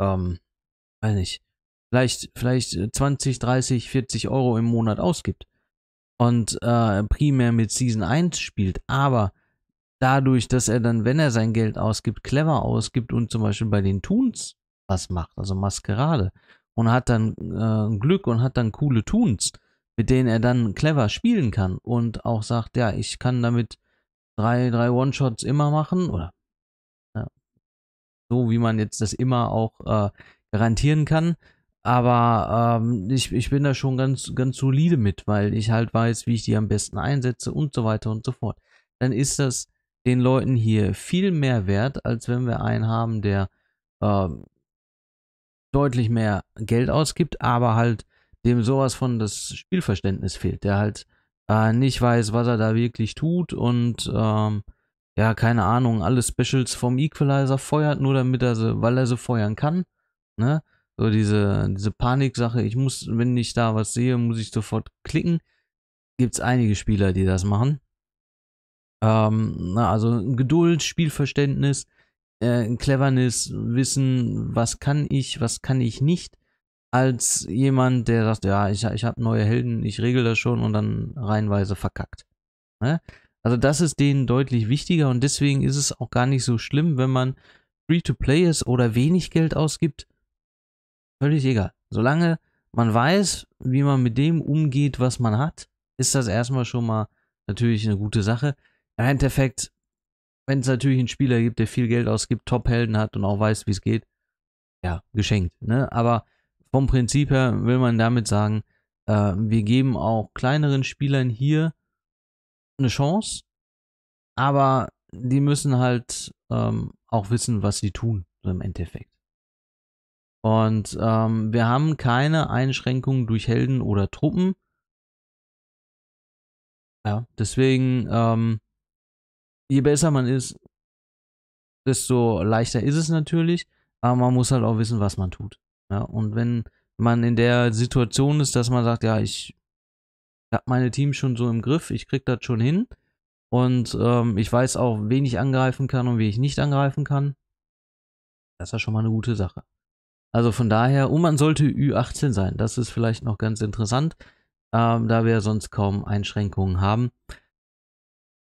Speaker 1: ähm, weiß nicht, vielleicht, vielleicht 20, 30, 40 Euro im Monat ausgibt und äh, primär mit Season 1 spielt, aber dadurch, dass er dann, wenn er sein Geld ausgibt, clever ausgibt und zum Beispiel bei den Toons was macht, also Maskerade, und hat dann äh, Glück und hat dann coole Toons, mit denen er dann clever spielen kann und auch sagt, ja, ich kann damit drei, drei One-Shots immer machen oder ja, so, wie man jetzt das immer auch äh, garantieren kann. Aber ähm, ich, ich bin da schon ganz, ganz solide mit, weil ich halt weiß, wie ich die am besten einsetze und so weiter und so fort. Dann ist das den Leuten hier viel mehr wert, als wenn wir einen haben, der äh, deutlich mehr Geld ausgibt, aber halt dem sowas von das Spielverständnis fehlt, der halt äh, nicht weiß, was er da wirklich tut und ähm, ja, keine Ahnung, alle Specials vom Equalizer feuert, nur damit er sie, weil er sie feuern kann. Ne? So diese, diese Paniksache, ich muss, wenn ich da was sehe, muss ich sofort klicken. Gibt es einige Spieler, die das machen. Ähm, na, also Geduld, Spielverständnis, äh, Cleverness, Wissen, was kann ich, was kann ich nicht, als jemand, der sagt, ja, ich, ich habe neue Helden, ich regel das schon und dann reihenweise verkackt. Ne? Also das ist denen deutlich wichtiger und deswegen ist es auch gar nicht so schlimm, wenn man Free-to-Play ist oder wenig Geld ausgibt. Völlig egal. Solange man weiß, wie man mit dem umgeht, was man hat, ist das erstmal schon mal natürlich eine gute Sache im Endeffekt, wenn es natürlich einen Spieler gibt, der viel Geld ausgibt, Top-Helden hat und auch weiß, wie es geht, ja, geschenkt. Ne? Aber vom Prinzip her will man damit sagen, äh, wir geben auch kleineren Spielern hier eine Chance, aber die müssen halt ähm, auch wissen, was sie tun, so im Endeffekt. Und ähm, wir haben keine Einschränkungen durch Helden oder Truppen. Ja, deswegen ähm, je besser man ist, desto leichter ist es natürlich, aber man muss halt auch wissen, was man tut. Ja, ne? und wenn man in der Situation ist, dass man sagt, ja, ich habe meine Team schon so im Griff, ich krieg das schon hin und ähm, ich weiß auch, wen ich angreifen kann und wie ich nicht angreifen kann, das ist ja schon mal eine gute Sache. Also von daher, und man sollte Ü18 sein, das ist vielleicht noch ganz interessant, ähm, da wir sonst kaum Einschränkungen haben.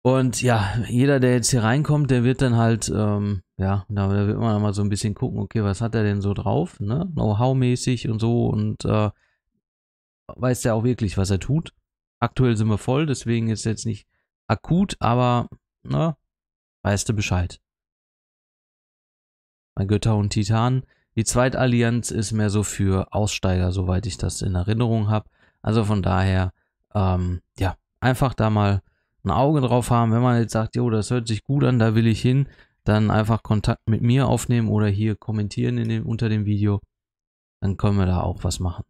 Speaker 1: Und ja, jeder, der jetzt hier reinkommt, der wird dann halt, ähm, ja, da wird man mal so ein bisschen gucken, okay, was hat er denn so drauf, ne? Know-how-mäßig und so und äh, weiß der auch wirklich, was er tut. Aktuell sind wir voll, deswegen ist jetzt nicht akut, aber, ne, weißt du Bescheid. Mein Götter und Titan. Die Zweitallianz ist mehr so für Aussteiger, soweit ich das in Erinnerung habe. Also von daher, ähm, ja, einfach da mal ein Auge drauf haben, wenn man jetzt sagt, jo, das hört sich gut an, da will ich hin, dann einfach Kontakt mit mir aufnehmen oder hier kommentieren in dem, unter dem Video. Dann können wir da auch was machen.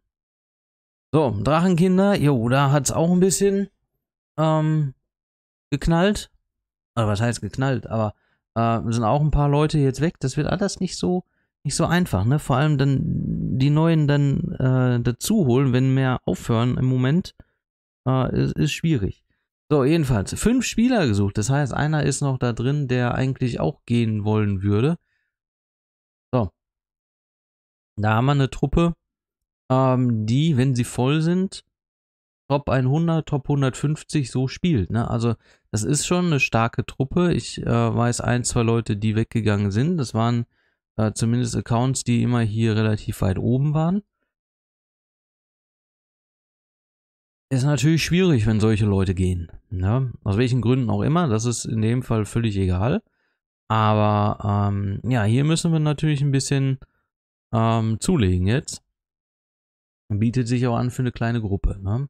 Speaker 1: So, Drachenkinder, jo, da hat es auch ein bisschen ähm, geknallt. Oder was heißt geknallt, aber äh, sind auch ein paar Leute jetzt weg. Das wird alles nicht so, nicht so einfach, ne? Vor allem dann die neuen dann äh, dazu holen, wenn mehr aufhören im Moment, äh, ist, ist schwierig. So, jedenfalls, fünf Spieler gesucht. Das heißt, einer ist noch da drin, der eigentlich auch gehen wollen würde. So. Da haben wir eine Truppe, ähm, die, wenn sie voll sind, Top 100, Top 150 so spielt. Ne? Also, das ist schon eine starke Truppe. Ich äh, weiß ein, zwei Leute, die weggegangen sind. Das waren äh, zumindest Accounts, die immer hier relativ weit oben waren. ist natürlich schwierig, wenn solche Leute gehen. Ne? Aus welchen Gründen auch immer, das ist in dem Fall völlig egal. Aber ähm, ja, hier müssen wir natürlich ein bisschen ähm, zulegen jetzt. Bietet sich auch an für eine kleine Gruppe. Ne?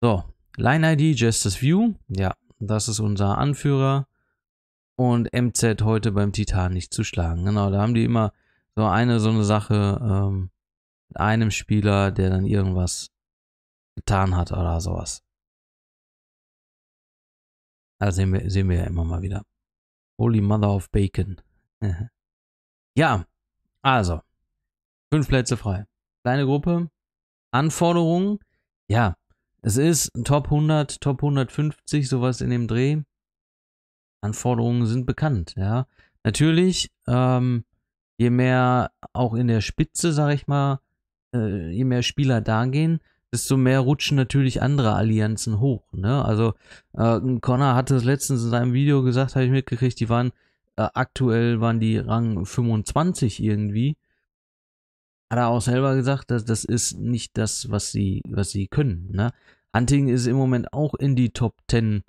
Speaker 1: So, Line ID, Justice View. Ja, das ist unser Anführer. Und MZ heute beim Titan nicht zu schlagen. Genau, da haben die immer so eine so eine Sache ähm, mit einem Spieler, der dann irgendwas getan hat oder sowas.
Speaker 2: Das also sehen wir, sehen wir ja immer mal wieder. Holy Mother of
Speaker 1: Bacon. ja, also. Fünf Plätze frei. Kleine Gruppe. Anforderungen. Ja, es ist Top 100, Top 150, sowas in dem Dreh. Anforderungen sind bekannt, ja. Natürlich, ähm, je mehr auch in der Spitze, sag ich mal, äh, je mehr Spieler da gehen, desto mehr rutschen natürlich andere Allianzen hoch. Ne? Also äh, Connor hatte es letztens in seinem Video gesagt, habe ich mitgekriegt, die waren äh, aktuell waren die Rang 25 irgendwie. Hat er auch selber gesagt, dass das ist nicht das, was sie, was sie können. Ne? Hunting ist im Moment auch in die Top 10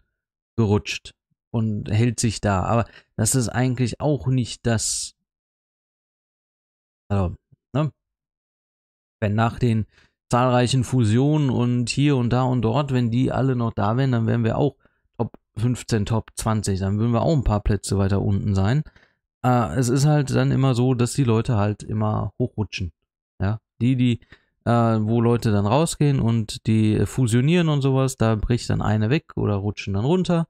Speaker 1: gerutscht und hält sich da. Aber das ist eigentlich auch nicht das. Also, ne? Wenn nach den zahlreichen Fusionen und hier und da und dort, wenn die alle noch da wären, dann wären wir auch Top 15, Top 20, dann würden wir auch ein paar Plätze weiter unten sein. Äh, es ist halt dann immer so, dass die Leute halt immer hochrutschen. Ja, die, die, äh, wo Leute dann rausgehen und die fusionieren und sowas, da bricht dann eine weg oder rutschen dann runter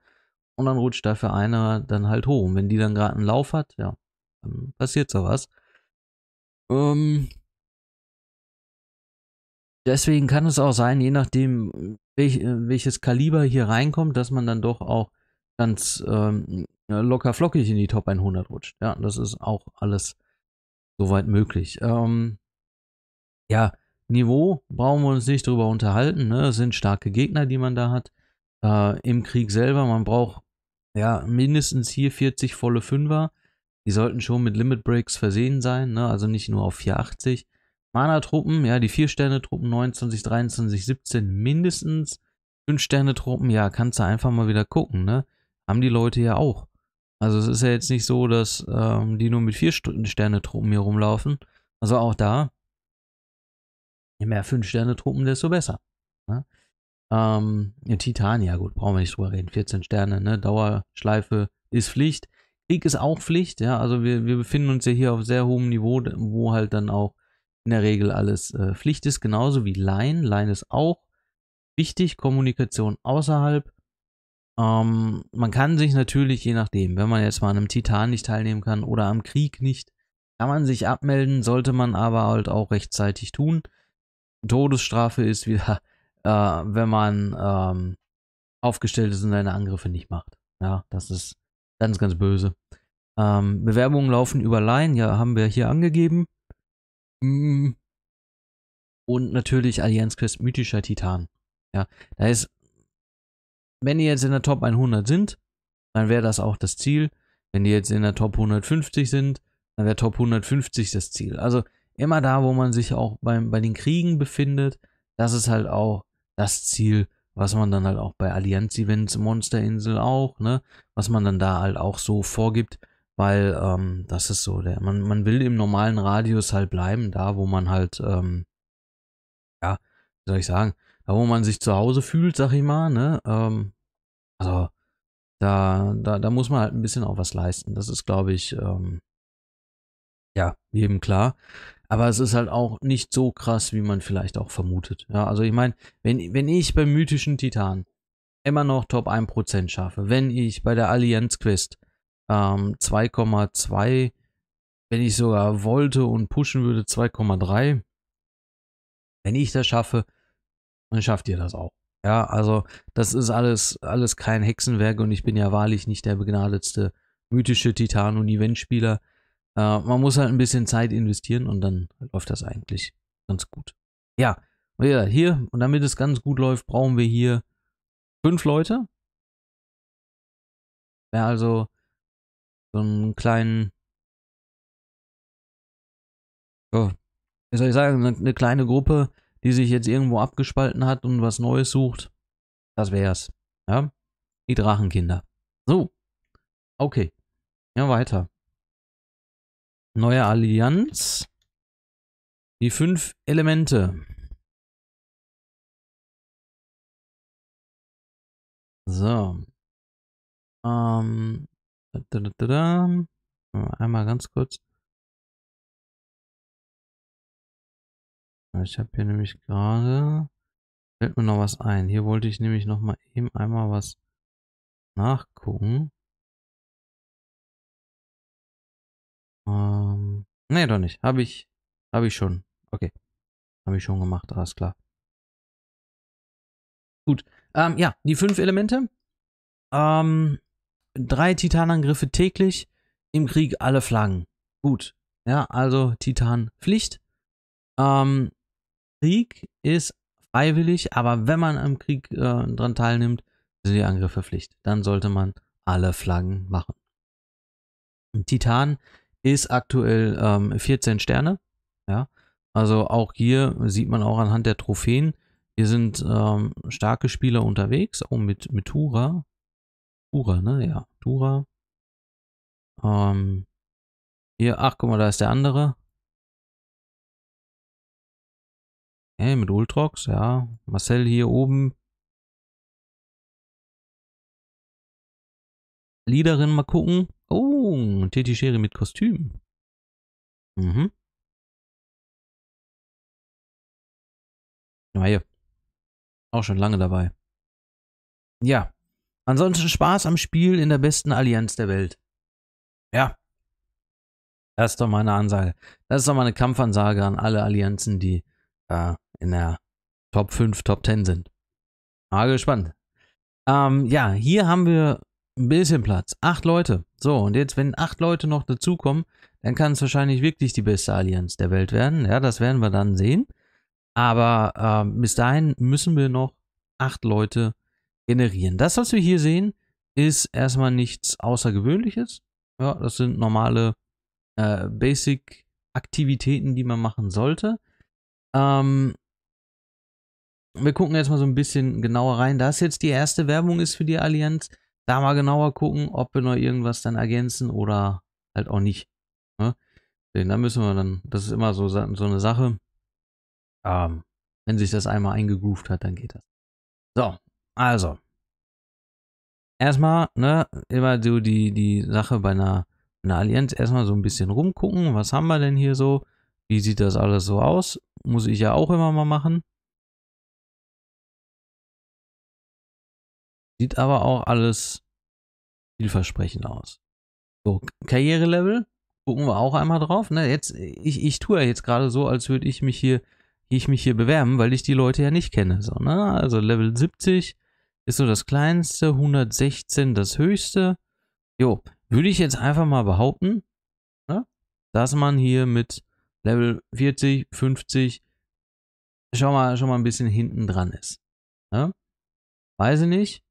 Speaker 1: und dann rutscht dafür einer dann halt hoch. Und wenn die dann gerade einen Lauf hat, ja, dann passiert sowas. Ähm, deswegen kann es auch sein, je nachdem, welch, äh, welches Kaliber hier reinkommt, dass man dann doch auch ganz ähm, locker flockig in die Top 100 rutscht. Ja, das ist auch alles soweit möglich. Ähm, ja, Niveau brauchen wir uns nicht drüber unterhalten. Ne? Es sind starke Gegner, die man da hat. Äh, Im Krieg selber, man braucht ja mindestens hier 40 volle Fünfer. Die sollten schon mit Limit Breaks versehen sein, ne? also nicht nur auf 480. Mana-Truppen, ja, die 4-Sterne-Truppen 29, 23, 17 mindestens. 5-Sterne-Truppen, ja, kannst du einfach mal wieder gucken, ne? Haben die Leute ja auch. Also es ist ja jetzt nicht so, dass ähm, die nur mit 4-Sterne-Truppen hier rumlaufen. Also auch da, je mehr 5-Sterne-Truppen, desto besser. Ne? Ähm, Titania, gut, brauchen wir nicht drüber reden. 14 Sterne, ne? Dauerschleife ist Pflicht. Krieg ist auch Pflicht, ja. Also wir, wir befinden uns ja hier auf sehr hohem Niveau, wo halt dann auch in der Regel alles äh, Pflicht ist, genauso wie Line. Line ist auch wichtig, Kommunikation außerhalb. Ähm, man kann sich natürlich, je nachdem, wenn man jetzt mal an einem Titan nicht teilnehmen kann oder am Krieg nicht, kann man sich abmelden, sollte man aber halt auch rechtzeitig tun. Todesstrafe ist wieder, äh, wenn man ähm, aufgestellt ist und seine Angriffe nicht macht. Ja, das ist ganz, ganz böse. Ähm, Bewerbungen laufen über Line, ja, haben wir hier angegeben. Mhm. Und natürlich Allianz Quest mythischer Titan. Ja, da ist, wenn ihr jetzt in der Top 100 sind, dann wäre das auch das Ziel. Wenn die jetzt in der Top 150 sind, dann wäre Top 150 das Ziel. Also immer da, wo man sich auch beim, bei den Kriegen befindet, das ist halt auch das Ziel, was man dann halt auch bei Allianz-Events Monsterinsel auch, ne, was man dann da halt auch so vorgibt, weil ähm, das ist so, der, man, man will im normalen Radius halt bleiben, da wo man halt, ähm, ja, wie soll ich sagen, da wo man sich zu Hause fühlt, sag ich mal, ne? Ähm, also da, da, da muss man halt ein bisschen auch was leisten. Das ist, glaube ich, ähm, ja, jedem klar. Aber es ist halt auch nicht so krass, wie man vielleicht auch vermutet. Ja, also ich meine, wenn, wenn ich beim mythischen Titan immer noch Top 1% schaffe, wenn ich bei der Allianz Quest ähm, 2,2, wenn ich sogar wollte und pushen würde, 2,3. Wenn ich das schaffe, dann schafft ihr das auch. Ja, also das ist alles, alles kein Hexenwerk und ich bin ja wahrlich nicht der begnadetste mythische Titan- und Eventspieler. Äh, man muss halt ein bisschen Zeit investieren und dann läuft das eigentlich ganz gut. Ja, und ja, hier, und damit es ganz gut läuft, brauchen wir hier fünf Leute. Wer also so einen kleinen, ja, oh, wie soll ich sagen, eine kleine Gruppe, die sich jetzt irgendwo abgespalten hat und was Neues sucht. Das wär's. Ja? Die Drachenkinder. So. Okay. Ja, weiter.
Speaker 2: Neue Allianz. Die fünf Elemente. So. Ähm, da, da, da, Einmal ganz kurz. Ich habe hier nämlich gerade... Fällt mir noch was ein. Hier wollte ich nämlich noch mal eben einmal was nachgucken. Ähm, nee, doch nicht. Habe ich, habe ich schon. Okay.
Speaker 1: Habe ich schon gemacht, alles klar. Gut. Ähm, ja, die fünf Elemente. Ähm, drei Titanangriffe täglich, im Krieg alle Flaggen. Gut. Ja, also Titanpflicht. Ähm, Krieg ist freiwillig, aber wenn man am Krieg äh, dran teilnimmt, sind die Angriffe Pflicht. Dann sollte man alle Flaggen machen. Titan ist aktuell ähm, 14 Sterne. Ja, also auch hier sieht man auch anhand der Trophäen, hier sind ähm, starke Spieler unterwegs, auch mit, mit Tura, Dura, ne? Ja, Dura. Ähm,
Speaker 2: hier, ach, guck mal, da ist der andere. Hey, mit Ultrox, ja. Marcel hier oben. Liederin mal gucken. Oh, Titi Schere mit Kostüm. Mhm. Na ja, auch schon lange dabei.
Speaker 1: Ja, Ansonsten Spaß am Spiel in der besten Allianz der Welt. Ja. Das ist doch meine Ansage. Das ist doch meine Kampfansage an alle Allianzen, die äh, in der Top 5, Top 10 sind. Mal gespannt. Ähm, ja, hier haben wir ein bisschen Platz. Acht Leute. So, und jetzt, wenn acht Leute noch dazukommen, dann kann es wahrscheinlich wirklich die beste Allianz der Welt werden. Ja, das werden wir dann sehen. Aber ähm, bis dahin müssen wir noch acht Leute generieren. Das, was wir hier sehen, ist erstmal nichts Außergewöhnliches. Ja, das sind normale äh, Basic-Aktivitäten, die man machen sollte. Ähm, wir gucken jetzt mal so ein bisschen genauer rein. Da es jetzt die erste Werbung ist für die Allianz, da mal genauer gucken, ob wir noch irgendwas dann ergänzen oder halt auch nicht. Ne? Den, da müssen wir dann, das ist immer so, so eine Sache. Ähm, wenn sich das einmal eingegroovt hat, dann geht das. So, also, erstmal, ne, immer so die, die Sache bei einer, einer Allianz, erstmal so ein bisschen rumgucken, was haben wir denn hier so, wie sieht das alles so aus, muss ich ja auch immer mal machen. Sieht aber auch alles vielversprechend aus. So, Karrierelevel, gucken wir auch einmal drauf. Ne, jetzt, ich, ich tue ja jetzt gerade so, als würde ich mich hier, ich mich hier bewerben, weil ich die Leute ja nicht kenne. So, ne? Also Level 70, ist so das kleinste, 116 das höchste. Jo, würde ich jetzt einfach mal behaupten, ne, dass man hier mit Level 40, 50 schon mal, schon mal ein bisschen hinten dran ist. Ne? Weiß ich nicht,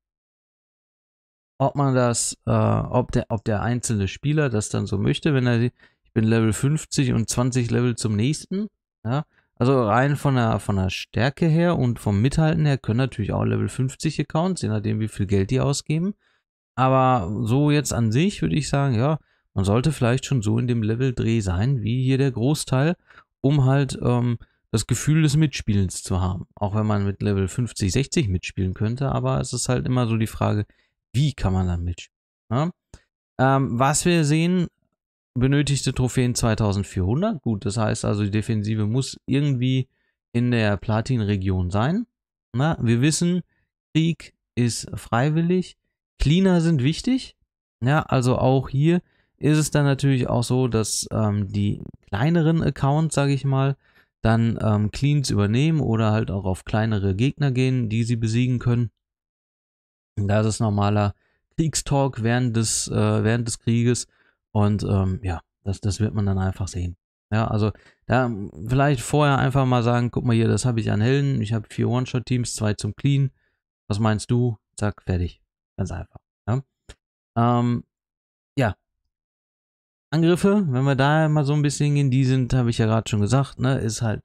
Speaker 1: ob man das, äh, ob, der, ob der einzelne Spieler das dann so möchte, wenn er, ich bin Level 50 und 20 Level zum nächsten, ja, also rein von der, von der Stärke her und vom Mithalten her können natürlich auch Level 50 Accounts, je nachdem wie viel Geld die ausgeben. Aber so jetzt an sich würde ich sagen, ja, man sollte vielleicht schon so in dem Level-Dreh sein, wie hier der Großteil, um halt ähm, das Gefühl des Mitspielens zu haben. Auch wenn man mit Level 50, 60 mitspielen könnte, aber es ist halt immer so die Frage, wie kann man dann mitspielen? Ne? Ähm, was wir sehen, benötigte Trophäen 2400. Gut, das heißt also, die Defensive muss irgendwie in der Platin-Region sein. Na, wir wissen, Krieg ist freiwillig. Cleaner sind wichtig. Ja, also auch hier ist es dann natürlich auch so, dass ähm, die kleineren Accounts, sage ich mal, dann ähm, Cleans übernehmen oder halt auch auf kleinere Gegner gehen, die sie besiegen können. Das ist normaler Kriegstalk während des, äh, während des Krieges und ähm, ja, das, das wird man dann einfach sehen. Ja, also da vielleicht vorher einfach mal sagen, guck mal hier, das habe ich an Helden, ich habe vier One-Shot-Teams, zwei zum Clean. Was meinst du? Zack, fertig. Ganz einfach. Ja. Ähm, ja. Angriffe, wenn wir da mal so ein bisschen in die sind, habe ich ja gerade schon gesagt, ne, ist halt,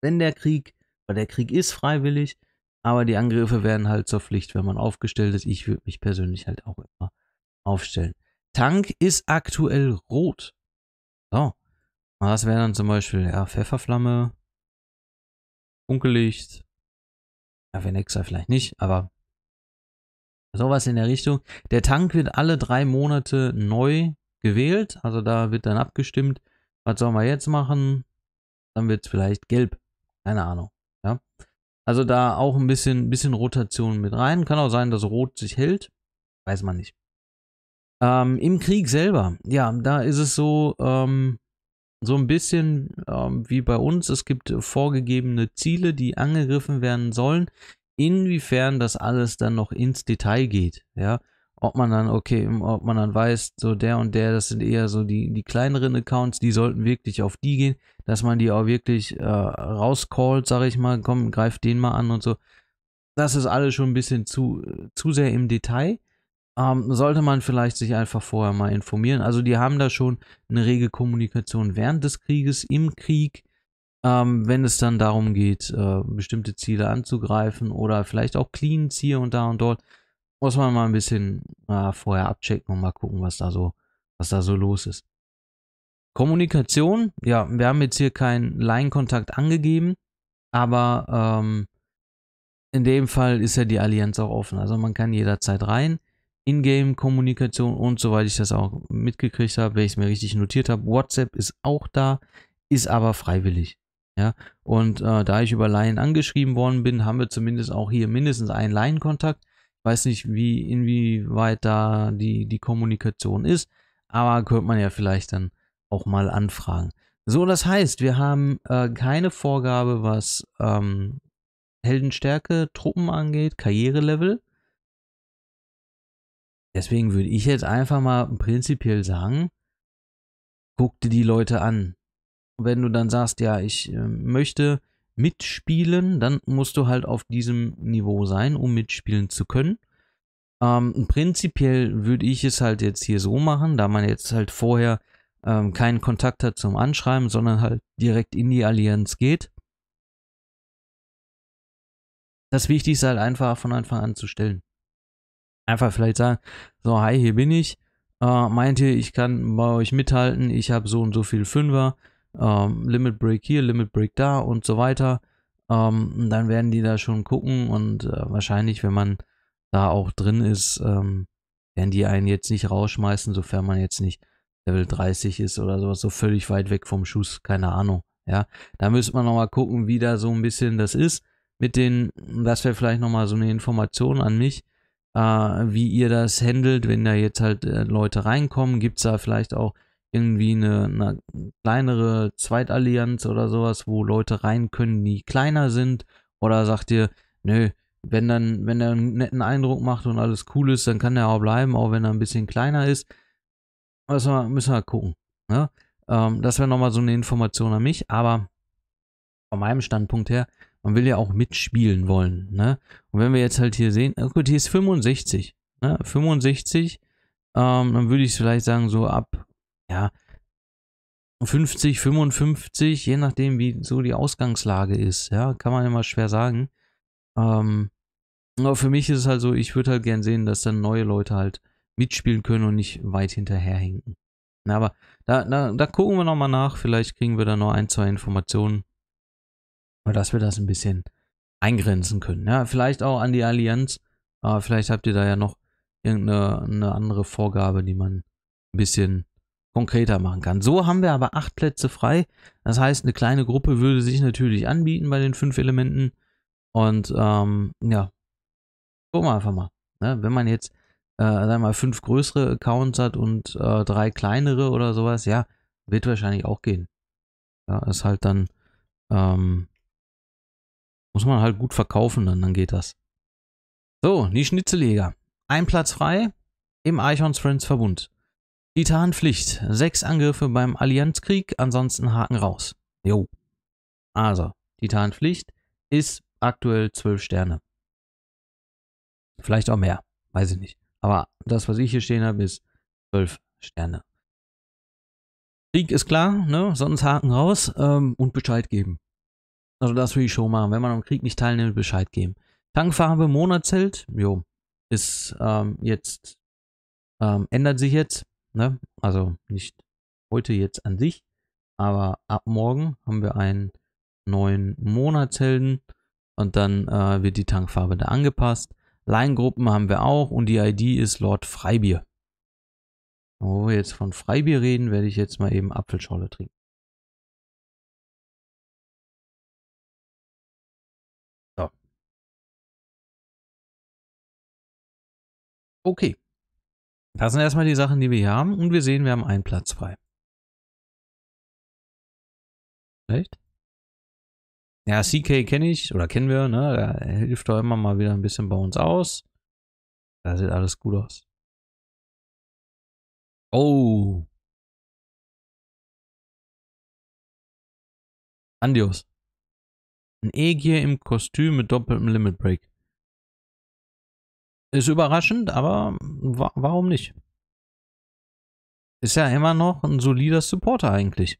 Speaker 1: wenn der Krieg, weil der Krieg ist freiwillig, aber die Angriffe werden halt zur Pflicht, wenn man aufgestellt ist. Ich würde mich persönlich halt auch immer aufstellen. Tank ist aktuell rot. So. Und das wäre dann zum Beispiel, ja, Pfefferflamme, Funkellicht, ja, Venexa vielleicht nicht, aber sowas in der Richtung. Der Tank wird alle drei Monate neu gewählt, also da wird dann abgestimmt, was sollen wir jetzt machen? Dann wird es vielleicht gelb. Keine Ahnung. Ja. Also da auch ein bisschen, bisschen Rotation mit rein. Kann auch sein, dass Rot sich hält. Weiß man nicht. Ähm, Im Krieg selber, ja, da ist es so, ähm, so ein bisschen ähm, wie bei uns. Es gibt vorgegebene Ziele, die angegriffen werden sollen. Inwiefern das alles dann noch ins Detail geht, ja. Ob man dann, okay, ob man dann weiß, so der und der, das sind eher so die, die kleineren Accounts, die sollten wirklich auf die gehen, dass man die auch wirklich äh, rauscallt, sag ich mal, komm, greif den mal an und so. Das ist alles schon ein bisschen zu, äh, zu sehr im Detail ähm, sollte man vielleicht sich einfach vorher mal informieren. Also die haben da schon eine rege Kommunikation während des Krieges, im Krieg, ähm, wenn es dann darum geht, äh, bestimmte Ziele anzugreifen oder vielleicht auch Cleans hier und da und dort. Muss man mal ein bisschen äh, vorher abchecken und mal gucken, was da so, was da so los ist. Kommunikation, ja, wir haben jetzt hier keinen Line-Kontakt angegeben, aber ähm, in dem Fall ist ja die Allianz auch offen. Also man kann jederzeit rein. Ingame-Kommunikation und soweit ich das auch mitgekriegt habe, wenn ich es mir richtig notiert habe, WhatsApp ist auch da, ist aber freiwillig. Ja, und äh, da ich über Laien angeschrieben worden bin, haben wir zumindest auch hier mindestens einen Laienkontakt. Ich weiß nicht, wie, inwieweit da die, die Kommunikation ist, aber könnte man ja vielleicht dann auch mal anfragen. So, das heißt, wir haben äh, keine Vorgabe, was ähm, Heldenstärke, Truppen angeht, Karrierelevel. Deswegen würde ich jetzt einfach mal prinzipiell sagen, guck dir die Leute an. Wenn du dann sagst, ja, ich äh, möchte mitspielen, dann musst du halt auf diesem Niveau sein, um mitspielen zu können. Ähm, prinzipiell würde ich es halt jetzt hier so machen, da man jetzt halt vorher ähm, keinen Kontakt hat zum Anschreiben, sondern halt direkt in die Allianz geht. Das Wichtigste halt einfach von Anfang an zu stellen einfach vielleicht sagen, so, hi, hier bin ich. Äh, meint ihr, ich kann bei euch mithalten, ich habe so und so viel Fünfer, ähm, Limit Break hier, Limit Break da und so weiter. Ähm, dann werden die da schon gucken und äh, wahrscheinlich, wenn man da auch drin ist, ähm, werden die einen jetzt nicht rausschmeißen, sofern man jetzt nicht Level 30 ist oder sowas, so völlig weit weg vom Schuss, keine Ahnung. Ja, da müsste man nochmal gucken, wie da so ein bisschen das ist. Mit den, das wäre vielleicht nochmal so eine Information an mich äh, wie ihr das handelt, wenn da jetzt halt äh, Leute reinkommen. Gibt es da vielleicht auch irgendwie eine, eine, kleinere Zweitallianz oder sowas, wo Leute rein können, die kleiner sind? Oder sagt ihr, nö, wenn dann, wenn er einen netten Eindruck macht und alles cool ist, dann kann er auch bleiben, auch wenn er ein bisschen kleiner ist. Also müssen wir gucken. Ne? Ähm, das wäre nochmal so eine Information an mich, aber von meinem Standpunkt her man will ja auch mitspielen wollen. Ne? Und wenn wir jetzt halt hier sehen, gut, hier ist 65. Ne? 65, ähm, dann würde ich vielleicht sagen, so ab, ja, 50, 55, je nachdem, wie so die Ausgangslage ist. Ja, kann man immer schwer sagen. Ähm, aber für mich ist es halt so, ich würde halt gern sehen, dass dann neue Leute halt mitspielen können und nicht weit hinterherhinken. Na, aber da, da, da gucken wir nochmal nach. Vielleicht kriegen wir da noch ein, zwei Informationen. Aber dass wir das ein bisschen eingrenzen können. Ja, vielleicht auch an die Allianz, aber vielleicht habt ihr da ja noch irgendeine andere Vorgabe, die man ein bisschen konkreter machen kann. So haben wir aber acht Plätze frei. Das heißt, eine kleine Gruppe würde sich natürlich anbieten bei den fünf Elementen. Und ähm, ja, gucken wir einfach mal. Ne? Wenn man jetzt, äh, sagen wir mal, fünf größere Accounts hat und äh, drei kleinere oder sowas, ja, wird wahrscheinlich auch gehen. Ja, ist halt dann ähm, muss man halt gut verkaufen, dann, dann geht das. So, die Schnitzeljäger. Ein Platz frei im Eichhorns Friends Verbund. Titanpflicht. Sechs Angriffe beim Allianzkrieg, ansonsten Haken raus. Jo. Also, Titanpflicht ist aktuell zwölf Sterne. Vielleicht auch mehr, weiß ich nicht. Aber das, was ich hier stehen habe, ist zwölf Sterne. Krieg ist klar, ne? Sonst Haken raus ähm, und Bescheid geben. Also das will ich schon machen. Wenn man am Krieg nicht teilnimmt, Bescheid geben. Tankfarbe Monatsheld, jo, ist ähm, jetzt, ähm, ändert sich jetzt, ne? Also nicht heute jetzt an sich, aber ab morgen haben wir einen neuen Monatshelden und dann äh, wird die Tankfarbe da angepasst. Line-Gruppen haben wir auch und die ID ist Lord Freibier. Wo wir jetzt von Freibier reden, werde ich
Speaker 2: jetzt mal eben Apfelschorle trinken. Okay. Das sind erstmal die Sachen, die wir hier haben. Und wir sehen, wir haben einen Platz frei. Echt? Ja, CK kenne ich oder kennen wir, ne? Der hilft doch immer mal wieder ein bisschen bei uns aus. Da sieht alles gut aus. Oh. Andios.
Speaker 1: Ein Ägier e im Kostüm mit doppeltem Limit Break. Ist überraschend, aber wa warum nicht? Ist ja immer noch ein solider Supporter eigentlich.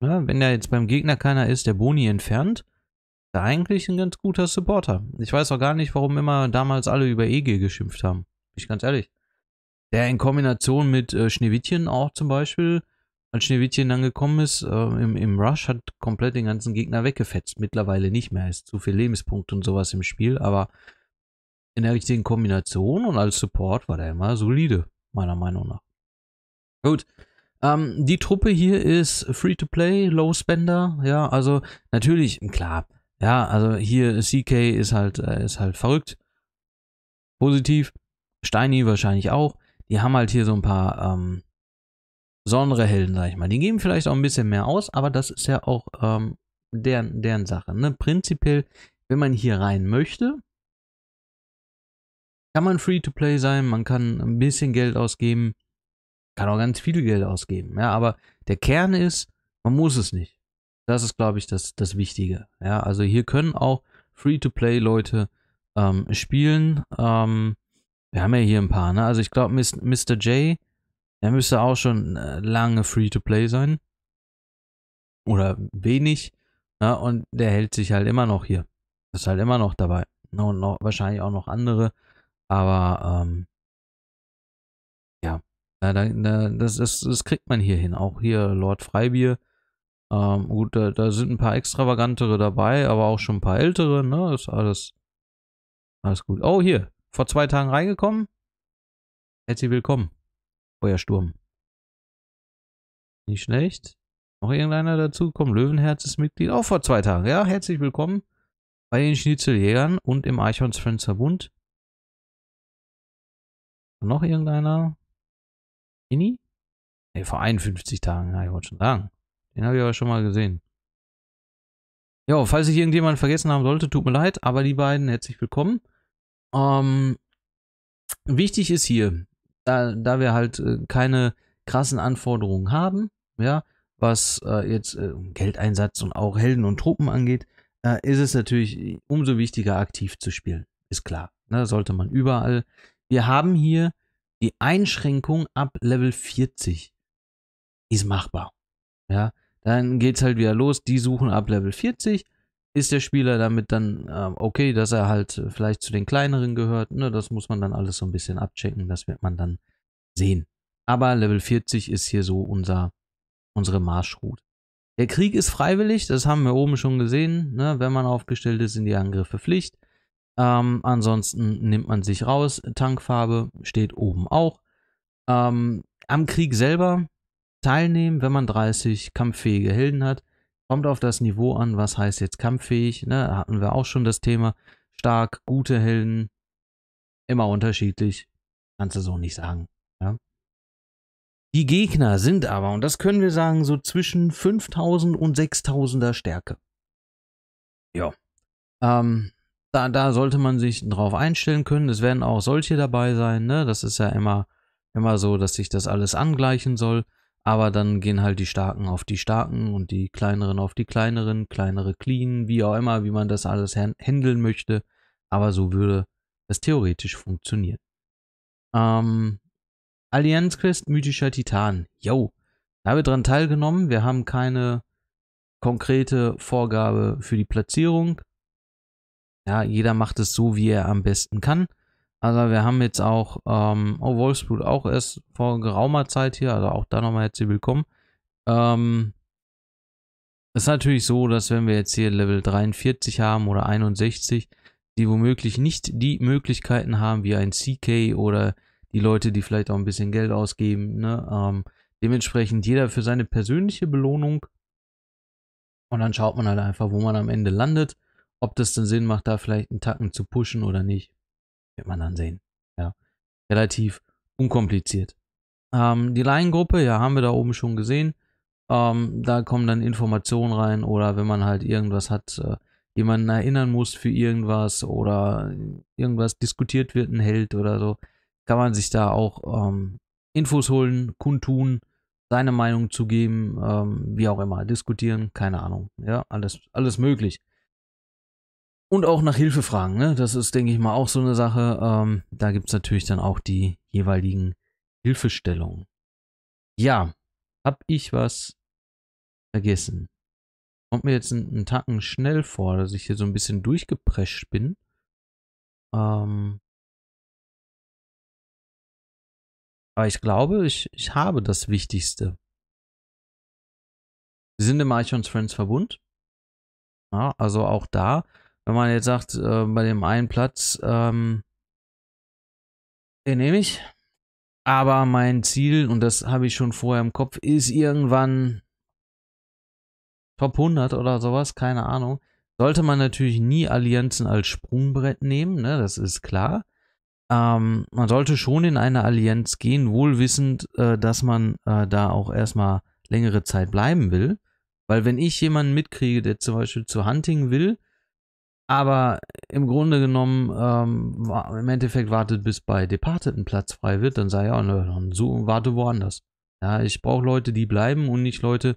Speaker 1: Ja, ne, wenn ja jetzt beim Gegner keiner ist, der Boni entfernt, ist er eigentlich ein ganz guter Supporter. Ich weiß auch gar nicht, warum immer damals alle über EG geschimpft haben. Bin ich ganz ehrlich. Der in Kombination mit äh, Schneewittchen auch zum Beispiel, als Schneewittchen dann gekommen ist, äh, im, im Rush hat komplett den ganzen Gegner weggefetzt. Mittlerweile nicht mehr, ist zu viel Lebenspunkt und sowas im Spiel, aber in der richtigen Kombination und als Support war der immer solide, meiner Meinung nach. Gut. Ähm, die Truppe hier ist Free-to-Play, Low-Spender, ja, also natürlich, klar, ja, also hier CK ist halt, äh, ist halt verrückt, positiv, Steini wahrscheinlich auch, die haben halt hier so ein paar ähm, Sonderhelden, sag ich mal, die geben vielleicht auch ein bisschen mehr aus, aber das ist ja auch ähm, deren, deren Sache, ne, prinzipiell, wenn man hier rein möchte, kann man Free-to-Play sein, man kann ein bisschen Geld ausgeben, kann auch ganz viel Geld ausgeben. Ja, aber der Kern ist, man muss es nicht. Das ist, glaube ich, das, das Wichtige. Ja, also hier können auch Free-to-Play-Leute ähm, spielen. Ähm, wir haben ja hier ein paar, ne? Also ich glaube, Mr. J, der müsste auch schon äh, lange Free-to-Play sein. Oder wenig. Ja, ne? und der hält sich halt immer noch hier. Ist halt immer noch dabei. Ne? Und noch, wahrscheinlich auch noch andere. Aber ähm, ja, das, das, das kriegt man hier hin. Auch hier Lord Freibier. Ähm, gut, da, da, sind ein paar extravagantere dabei, aber auch schon ein paar ältere. Ne? Ist alles, alles gut. Oh, hier. Vor zwei Tagen reingekommen. Herzlich willkommen. Feuersturm. Nicht schlecht. Noch irgendeiner dazu? Komm, Löwenherz ist Mitglied. Auch vor zwei Tagen. Ja, herzlich willkommen bei den Schnitzeljägern und im Eichhornsfriends Verbund. Und noch irgendeiner? Inni? Ne, vor 51 Tagen, ja, ich wollte schon sagen. Den habe ich aber schon mal gesehen. Ja, falls ich irgendjemanden vergessen haben sollte, tut mir leid, aber die beiden herzlich willkommen. Ähm, wichtig ist hier, da, da wir halt äh, keine krassen Anforderungen haben, ja, was äh, jetzt äh, Geldeinsatz und auch Helden und Truppen angeht, äh, ist es natürlich umso wichtiger, aktiv zu spielen. Ist klar. Ne? Sollte man überall wir haben hier die Einschränkung ab Level 40. Ist machbar. Ja, dann geht's halt wieder los. Die suchen ab Level 40. Ist der Spieler damit dann äh, okay, dass er halt äh, vielleicht zu den kleineren gehört? Ne, das muss man dann alles so ein bisschen abchecken. Das wird man dann sehen. Aber Level 40 ist hier so unser, unsere Marschroute. Der Krieg ist freiwillig, das haben wir oben schon gesehen. Ne? Wenn man aufgestellt ist, sind die Angriffe Pflicht. Ähm, ansonsten nimmt man sich raus. Tankfarbe steht oben auch. Ähm, am Krieg selber teilnehmen, wenn man 30 kampffähige Helden hat. Kommt auf das Niveau an, was heißt jetzt kampffähig. Ne? hatten wir auch schon das Thema. Stark, gute Helden. Immer unterschiedlich. Kannst du so nicht sagen. Ja? Die Gegner sind aber, und das können wir sagen, so zwischen 5000 und 6000er Stärke. Ja. Ähm, da, da sollte man sich drauf einstellen können. Es werden auch solche dabei sein, ne? Das ist ja immer, immer so, dass sich das alles angleichen soll. Aber dann gehen halt die Starken auf die Starken und die Kleineren auf die Kleineren, kleinere Clean, wie auch immer, wie man das alles handeln möchte. Aber so würde das theoretisch funktionieren. Ähm, Allianzquest mythischer Titan. Yo, da haben wir dran teilgenommen. Wir haben keine konkrete Vorgabe für die Platzierung. Ja, jeder macht es so, wie er am besten kann. Also wir haben jetzt auch, ähm, oh, Wolfsblut auch erst vor geraumer Zeit hier, also auch da nochmal herzlich willkommen. Ähm, ist natürlich so, dass wenn wir jetzt hier Level 43 haben oder 61, die womöglich nicht die Möglichkeiten haben wie ein CK oder die Leute, die vielleicht auch ein bisschen Geld ausgeben. Ne? Ähm, dementsprechend jeder für seine persönliche Belohnung. Und dann schaut man halt einfach, wo man am Ende landet. Ob das denn Sinn macht, da vielleicht einen Tacken zu pushen oder nicht, wird man dann sehen. Ja. Relativ unkompliziert. Ähm, die Laiengruppe, ja, haben wir da oben schon gesehen. Ähm, da kommen dann Informationen rein oder wenn man halt irgendwas hat, äh, jemanden erinnern muss für irgendwas oder irgendwas diskutiert wird, ein Held oder so, kann man sich da auch ähm, Infos holen, kundtun, seine Meinung zugeben, ähm, wie auch immer, diskutieren, keine Ahnung. Ja, alles, alles möglich. Und auch nach Hilfe fragen, ne? Das ist, denke ich mal, auch so eine Sache. Ähm, da gibt es natürlich dann auch die jeweiligen Hilfestellungen. Ja, hab ich was vergessen? Kommt mir jetzt einen, Tacken schnell vor, dass ich hier so ein
Speaker 2: bisschen durchgeprescht bin. Ähm aber ich glaube, ich, ich habe das Wichtigste.
Speaker 1: Wir sind im Archons Friends Verbund. Ja, also auch da wenn man jetzt sagt, äh, bei dem einen Platz, ähm, den nehme ich. Aber mein Ziel, und das habe ich schon vorher im Kopf, ist irgendwann Top 100 oder sowas, keine Ahnung. Sollte man natürlich nie Allianzen als Sprungbrett nehmen, ne? das ist klar. Ähm, man sollte schon in eine Allianz gehen, wohl wissend, äh, dass man äh, da auch erstmal längere Zeit bleiben will. Weil wenn ich jemanden mitkriege, der zum Beispiel zu Hunting will, aber im Grunde genommen, ähm, im Endeffekt wartet, bis bei Departed ein Platz frei wird, dann sei ja, ne, dann so, warte woanders. Ja, ich brauche Leute, die bleiben und nicht Leute,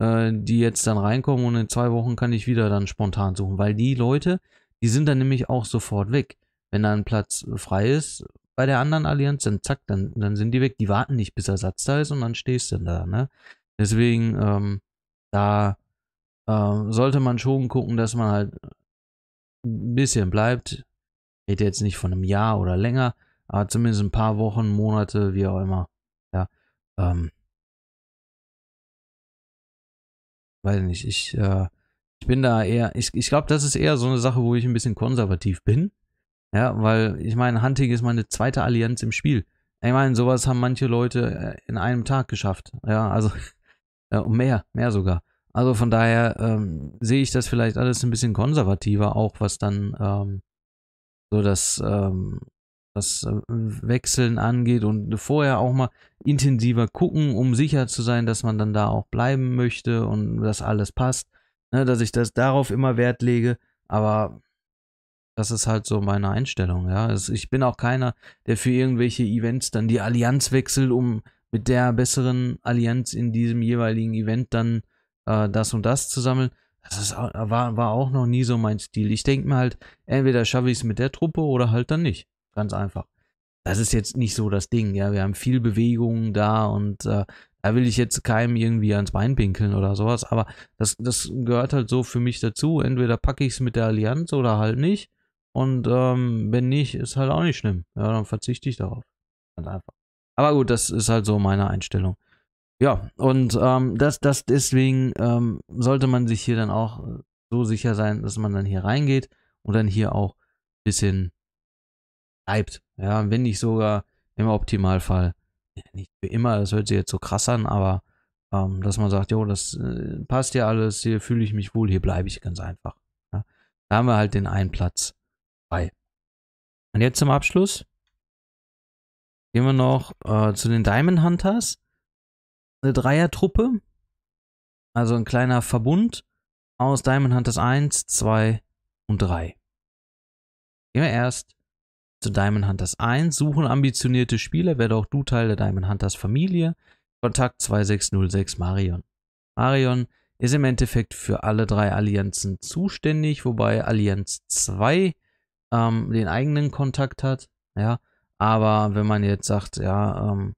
Speaker 1: äh, die jetzt dann reinkommen und in zwei Wochen kann ich wieder dann spontan suchen, weil die Leute, die sind dann nämlich auch sofort weg. Wenn da ein Platz frei ist bei der anderen Allianz, dann zack, dann, dann sind die weg. Die warten nicht, bis Ersatz da ist und dann stehst du da, ne? Deswegen, ähm, da, äh, sollte man schon gucken, dass man halt ein bisschen bleibt. Ich jetzt nicht von einem Jahr oder länger, aber zumindest ein paar Wochen, Monate, wie auch immer. Ja, ähm, weiß nicht, ich, äh, ich bin da eher, ich, ich glaube, das ist eher so eine Sache, wo ich ein bisschen konservativ bin. Ja, weil ich meine, Hunting ist meine zweite Allianz im Spiel. Ich meine, sowas haben manche Leute äh, in einem Tag geschafft. Ja, also ja, äh, mehr, mehr sogar. Also von daher ähm, sehe ich das vielleicht alles ein bisschen konservativer, auch was dann ähm, so das, ähm, das äh, Wechseln angeht und vorher auch mal intensiver gucken, um sicher zu sein, dass man dann da auch bleiben möchte und dass alles passt. Ne, dass ich das darauf immer Wert lege, aber das ist halt so meine Einstellung, ja. Also ich bin auch keiner, der für irgendwelche Events dann die Allianz wechselt, um mit der besseren Allianz in diesem jeweiligen Event dann äh, das und das zu sammeln. Das ist, war, war auch noch nie so mein Stil. Ich denke mir halt, entweder schaffe ich es mit der Truppe oder halt dann nicht. Ganz einfach. Das ist jetzt nicht so das Ding, ja. Wir haben viel Bewegung da und äh, da will ich jetzt keinem irgendwie ans Bein pinkeln oder sowas, aber das, das gehört halt so für mich dazu. Entweder packe ich es mit der Allianz oder halt nicht. Und ähm, wenn nicht, ist halt auch nicht schlimm. Ja, dann verzichte ich darauf. Ganz einfach. Aber gut, das ist halt so meine Einstellung. Ja, und ähm, das, das deswegen ähm, sollte man sich hier dann auch so sicher sein, dass man dann hier reingeht und dann hier auch ein bisschen bleibt. Ja, wenn nicht sogar im Optimalfall, nicht für immer, das hört sich jetzt so krass an, aber ähm, dass man sagt, jo, das äh, passt ja alles, hier fühle ich mich wohl, hier bleibe ich ganz einfach. Ja. Da haben wir halt den einen Platz frei. Und jetzt zum Abschluss gehen wir noch äh, zu den Diamond Hunters eine Dreiertruppe, also ein kleiner Verbund aus Diamond Hunters 1, 2 und 3. Gehen wir erst zu Diamond Hunters 1, suchen ambitionierte Spieler, werde auch du Teil der Diamond Hunters Familie, Kontakt 2606 Marion. Marion ist im Endeffekt für alle drei Allianzen zuständig, wobei Allianz 2 ähm, den eigenen Kontakt hat, ja, aber wenn man jetzt sagt, ja, ähm,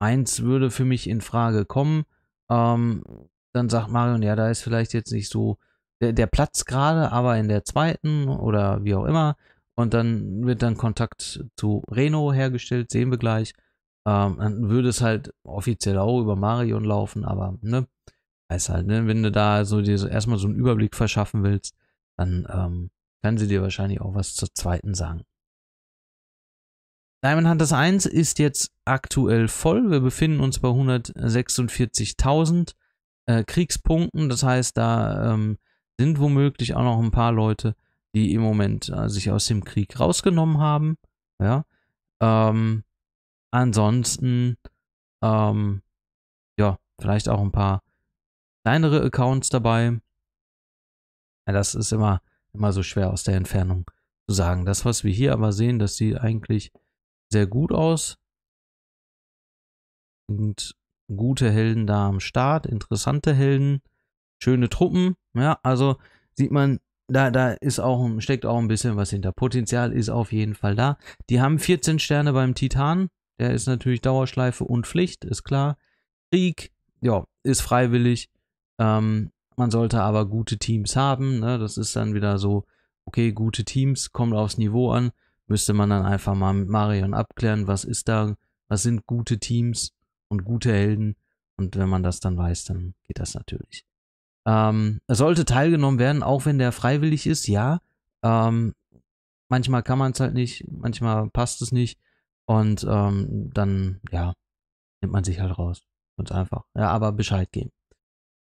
Speaker 1: eins würde für mich in Frage kommen. Ähm, dann sagt Marion, ja, da ist vielleicht jetzt nicht so der, der Platz gerade, aber in der zweiten oder wie auch immer. Und dann wird dann Kontakt zu Reno hergestellt, sehen wir gleich. Ähm, dann würde es halt offiziell auch über Marion laufen, aber ne, weiß halt, ne, wenn du da so dir erstmal so einen Überblick verschaffen willst, dann ähm, kann sie dir wahrscheinlich auch was zur zweiten sagen. Diamond Hunters 1 ist jetzt aktuell voll. Wir befinden uns bei 146.000 äh, Kriegspunkten. Das heißt, da ähm, sind womöglich auch noch ein paar Leute, die im Moment äh, sich aus dem Krieg rausgenommen haben. Ja. Ähm, ansonsten, ähm, ja, vielleicht auch ein paar kleinere Accounts dabei. Ja, das ist immer, immer so schwer aus der Entfernung zu sagen. Das, was wir hier aber sehen, dass die eigentlich sehr gut aus. Und gute Helden da am Start, interessante Helden, schöne Truppen. Ja, also sieht man, da, da ist auch, steckt auch ein bisschen was hinter. Potenzial ist auf jeden Fall da. Die haben 14 Sterne beim Titan. Der ist natürlich Dauerschleife und Pflicht, ist klar. Krieg, ja, ist freiwillig. Ähm, man sollte aber gute Teams haben. Ne? Das ist dann wieder so, okay, gute Teams, kommt aufs Niveau an müsste man dann einfach mal mit Marion abklären, was ist da, was sind gute Teams und gute Helden. Und wenn man das dann weiß, dann geht das natürlich. Ähm, es sollte teilgenommen werden, auch wenn der freiwillig ist, ja. Ähm, manchmal kann man es halt nicht, manchmal passt es nicht. Und ähm, dann, ja, nimmt man sich halt raus. Ganz einfach. Ja, aber Bescheid geben.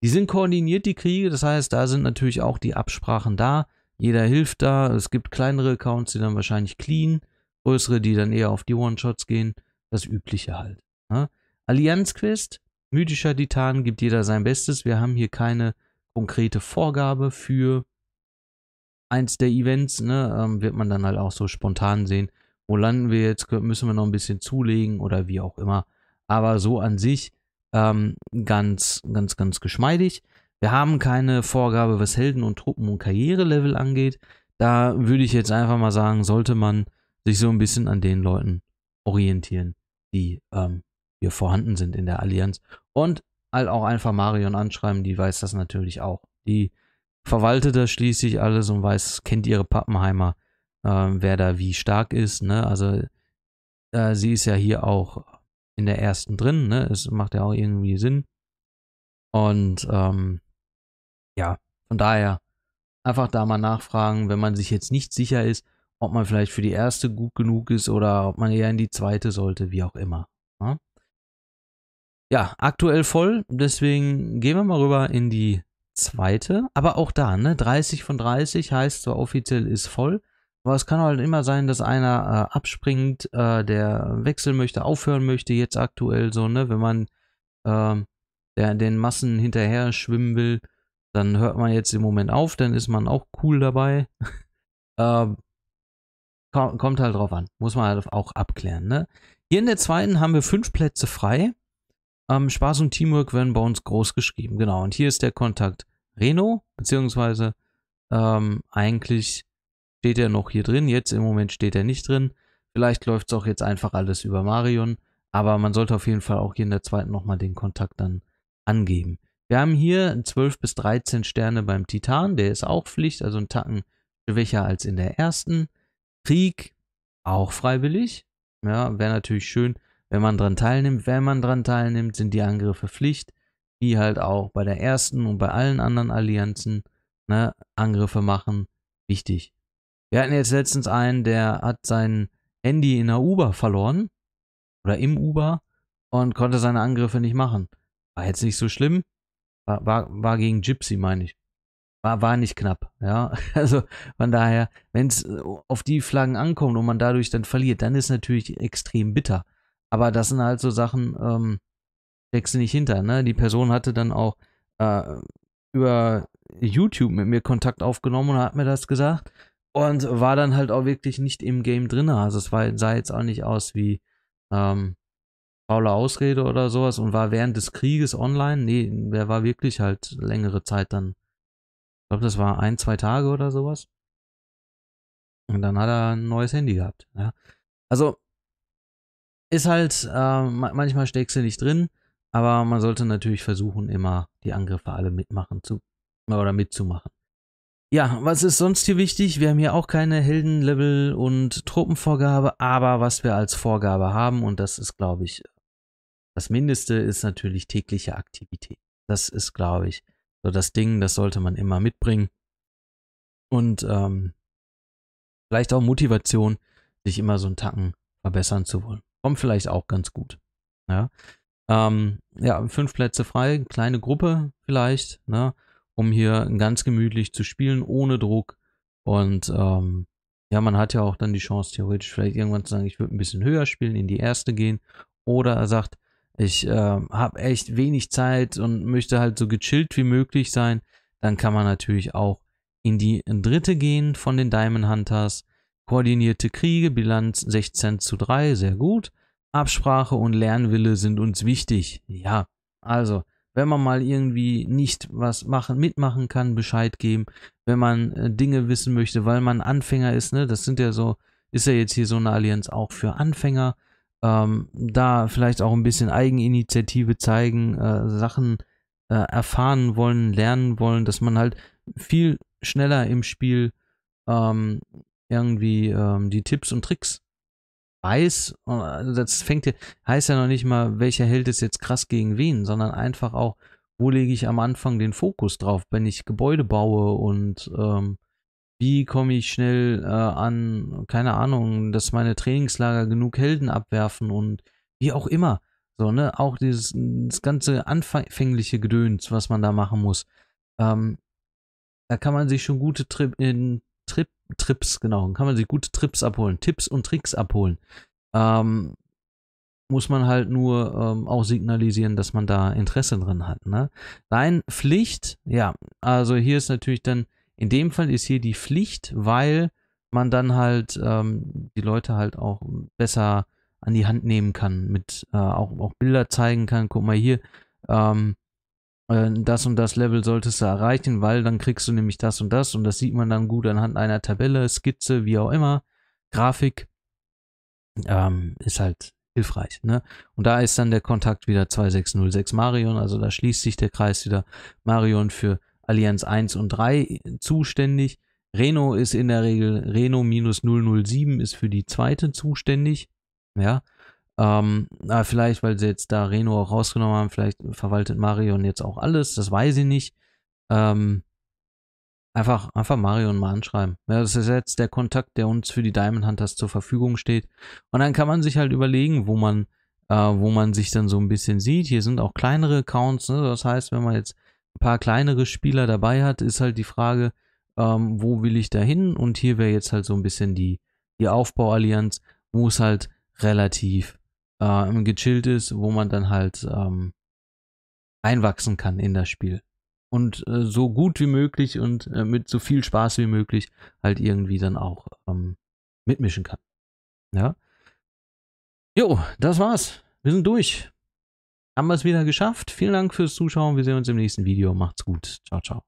Speaker 1: Die sind koordiniert, die Kriege, das heißt, da sind natürlich auch die Absprachen da. Jeder hilft da. Es gibt kleinere Accounts, die dann wahrscheinlich clean, größere, die dann eher auf die One-Shots gehen. Das Übliche halt. Ja? Ne? Allianz-Quest, mythischer Titan, gibt jeder sein Bestes. Wir haben hier keine konkrete Vorgabe für eins der Events. Ne? Ähm, wird man dann halt auch so spontan sehen. Wo landen wir jetzt? Müssen wir noch ein bisschen zulegen oder wie auch immer. Aber so an sich ähm, ganz, ganz, ganz geschmeidig. Wir haben keine Vorgabe, was Helden und Truppen und Karrierelevel angeht. Da würde ich jetzt einfach mal sagen, sollte man sich so ein bisschen an den Leuten orientieren, die ähm, hier vorhanden sind in der Allianz. Und halt auch einfach Marion anschreiben, die weiß das natürlich auch. Die verwaltet das schließlich alles und weiß, kennt ihre Pappenheimer, äh, wer da wie stark ist. Ne? Also äh, sie ist ja hier auch in der ersten drin, ne? Es macht ja auch irgendwie Sinn. Und ähm, ja, von daher einfach da mal nachfragen, wenn man sich jetzt nicht sicher ist, ob man vielleicht für die erste gut genug ist oder ob man eher in die zweite sollte, wie auch immer. Ja, ne? ja aktuell voll, deswegen gehen wir mal rüber in die zweite, aber auch da, ne, 30 von 30 heißt zwar offiziell ist voll, aber es kann halt immer sein, dass einer äh, abspringt, äh, der wechseln möchte, aufhören möchte, jetzt aktuell so, ne, wenn man äh, der, den Massen hinterher schwimmen will, dann hört man jetzt im Moment auf, dann ist man auch cool dabei. ähm, kommt halt drauf an. Muss man halt auch abklären. Ne? Hier in der zweiten haben wir fünf Plätze frei. Ähm, Spaß und Teamwork werden bei uns groß geschrieben. Genau. Und hier ist der Kontakt Reno, beziehungsweise ähm, eigentlich steht er noch hier drin. Jetzt im Moment steht er nicht drin. Vielleicht läuft es auch jetzt einfach alles über Marion. Aber man sollte auf jeden Fall auch hier in der zweiten nochmal den Kontakt dann angeben. Wir haben hier 12 bis 13 Sterne beim Titan, der ist auch Pflicht, also ein Tacken schwächer als in der ersten. Krieg, auch freiwillig. Ja, wäre natürlich schön, wenn man dran teilnimmt. Wenn man dran teilnimmt, sind die Angriffe Pflicht, wie halt auch bei der ersten und bei allen anderen Allianzen. Ne, Angriffe machen, wichtig. Wir hatten jetzt letztens einen, der hat sein Handy in der Uber verloren oder im Uber und konnte seine Angriffe nicht machen. War jetzt nicht so schlimm, war, war, war gegen Gypsy, meine ich. War, war nicht knapp, ja. Also von daher, wenn es äh, auf die Flaggen ankommt und man dadurch dann verliert, dann ist natürlich extrem bitter. Aber das sind halt so Sachen, ähm, steckst du nicht hinter, ne? Die Person hatte dann auch äh, über YouTube mit mir Kontakt aufgenommen und hat mir das gesagt und war dann halt auch wirklich nicht im Game drin. Also es war, sah jetzt auch nicht aus wie, ähm, faule Ausrede oder sowas und war während des Krieges online. Nee, der war wirklich halt längere Zeit dann. Ich glaube, das war ein, zwei Tage oder sowas. Und dann hat er ein neues Handy gehabt. Ja. Also ist halt, äh, manchmal steckst du nicht drin, aber man sollte natürlich versuchen, immer die Angriffe alle mitmachen zu oder mitzumachen. Ja, was ist sonst hier wichtig? Wir haben hier auch keine Heldenlevel- und Truppenvorgabe, aber was wir als Vorgabe haben, und das ist, glaube ich, das Mindeste ist natürlich tägliche Aktivität. Das ist, glaube ich, so das Ding, das sollte man immer mitbringen. Und ähm, vielleicht auch Motivation, sich immer so einen Tacken verbessern zu wollen. Kommt vielleicht auch ganz gut. Ja, ne? ähm, ja fünf Plätze frei, kleine Gruppe vielleicht, ne, um hier ganz gemütlich zu spielen, ohne Druck. Und ähm, ja, man hat ja auch dann die Chance, theoretisch vielleicht irgendwann zu sagen, ich würde ein bisschen höher spielen, in die erste gehen. Oder er sagt, ich äh, habe echt wenig Zeit und möchte halt so gechillt wie möglich sein, dann kann man natürlich auch in die dritte gehen von den Diamond Hunters. Koordinierte Kriege, Bilanz 16 zu 3, sehr gut. Absprache und Lernwille sind uns wichtig. Ja, also, wenn man mal irgendwie nicht was machen, mitmachen kann, Bescheid geben. Wenn man äh, Dinge wissen möchte, weil man Anfänger ist, ne, das sind ja so, ist ja jetzt hier so eine Allianz auch für Anfänger ähm, da vielleicht auch ein bisschen Eigeninitiative zeigen, äh, Sachen äh, erfahren wollen, lernen wollen, dass man halt viel schneller im Spiel ähm, irgendwie ähm, die Tipps und Tricks weiß. Also das fängt ja, heißt ja noch nicht mal, welcher Held ist jetzt krass gegen wen, sondern einfach auch, wo lege ich am Anfang den Fokus drauf, wenn ich Gebäude baue und ähm, wie komme ich schnell äh, an, keine Ahnung, dass meine Trainingslager genug Helden abwerfen und wie auch immer. So, ne? Auch dieses das ganze anfängliche Gedöns, was man da machen muss. Ähm, da kann man sich schon gute Tri in, Trip, Trips, genau, kann man sich gute Trips abholen, Tipps und Tricks abholen. Ähm, muss man halt nur ähm, auch signalisieren, dass man da Interesse drin hat. Ne? Rein Pflicht, ja, also hier ist natürlich dann in dem Fall ist hier die Pflicht, weil man dann halt ähm, die Leute halt auch besser an die Hand nehmen kann, mit äh, auch, auch Bilder zeigen kann, guck mal hier, ähm, äh, das und das Level solltest du erreichen, weil dann kriegst du nämlich das und das und das sieht man dann gut anhand einer Tabelle, Skizze, wie auch immer, Grafik, ähm, ist halt hilfreich. Ne? Und da ist dann der Kontakt wieder 2606 Marion, also da schließt sich der Kreis wieder. Marion für Allianz 1 und 3 zuständig. Reno ist in der Regel, Reno minus 007 ist für die zweite zuständig. Ja. Ähm, vielleicht, weil sie jetzt da Reno auch rausgenommen haben, vielleicht verwaltet Marion jetzt auch alles, das weiß ich nicht. Ähm, einfach, einfach Marion mal anschreiben. Ja, das ist jetzt der Kontakt, der uns für die Diamond Hunters zur Verfügung steht. Und dann kann man sich halt überlegen, wo man, äh, wo man sich dann so ein bisschen sieht. Hier sind auch kleinere Accounts, ne? das heißt, wenn man jetzt ein paar kleinere Spieler dabei hat, ist halt die Frage, ähm, wo will ich da hin? Und hier wäre jetzt halt so ein bisschen die, die Aufbauallianz, wo es halt relativ ähm, gechillt ist, wo man dann halt ähm, einwachsen kann in das Spiel. Und äh, so gut wie möglich und äh, mit so viel Spaß wie möglich halt irgendwie dann auch ähm, mitmischen kann. Ja. Jo, das war's. Wir sind durch haben wir es wieder geschafft. Vielen Dank fürs Zuschauen. Wir sehen uns im nächsten
Speaker 2: Video. Macht's gut. Ciao, ciao.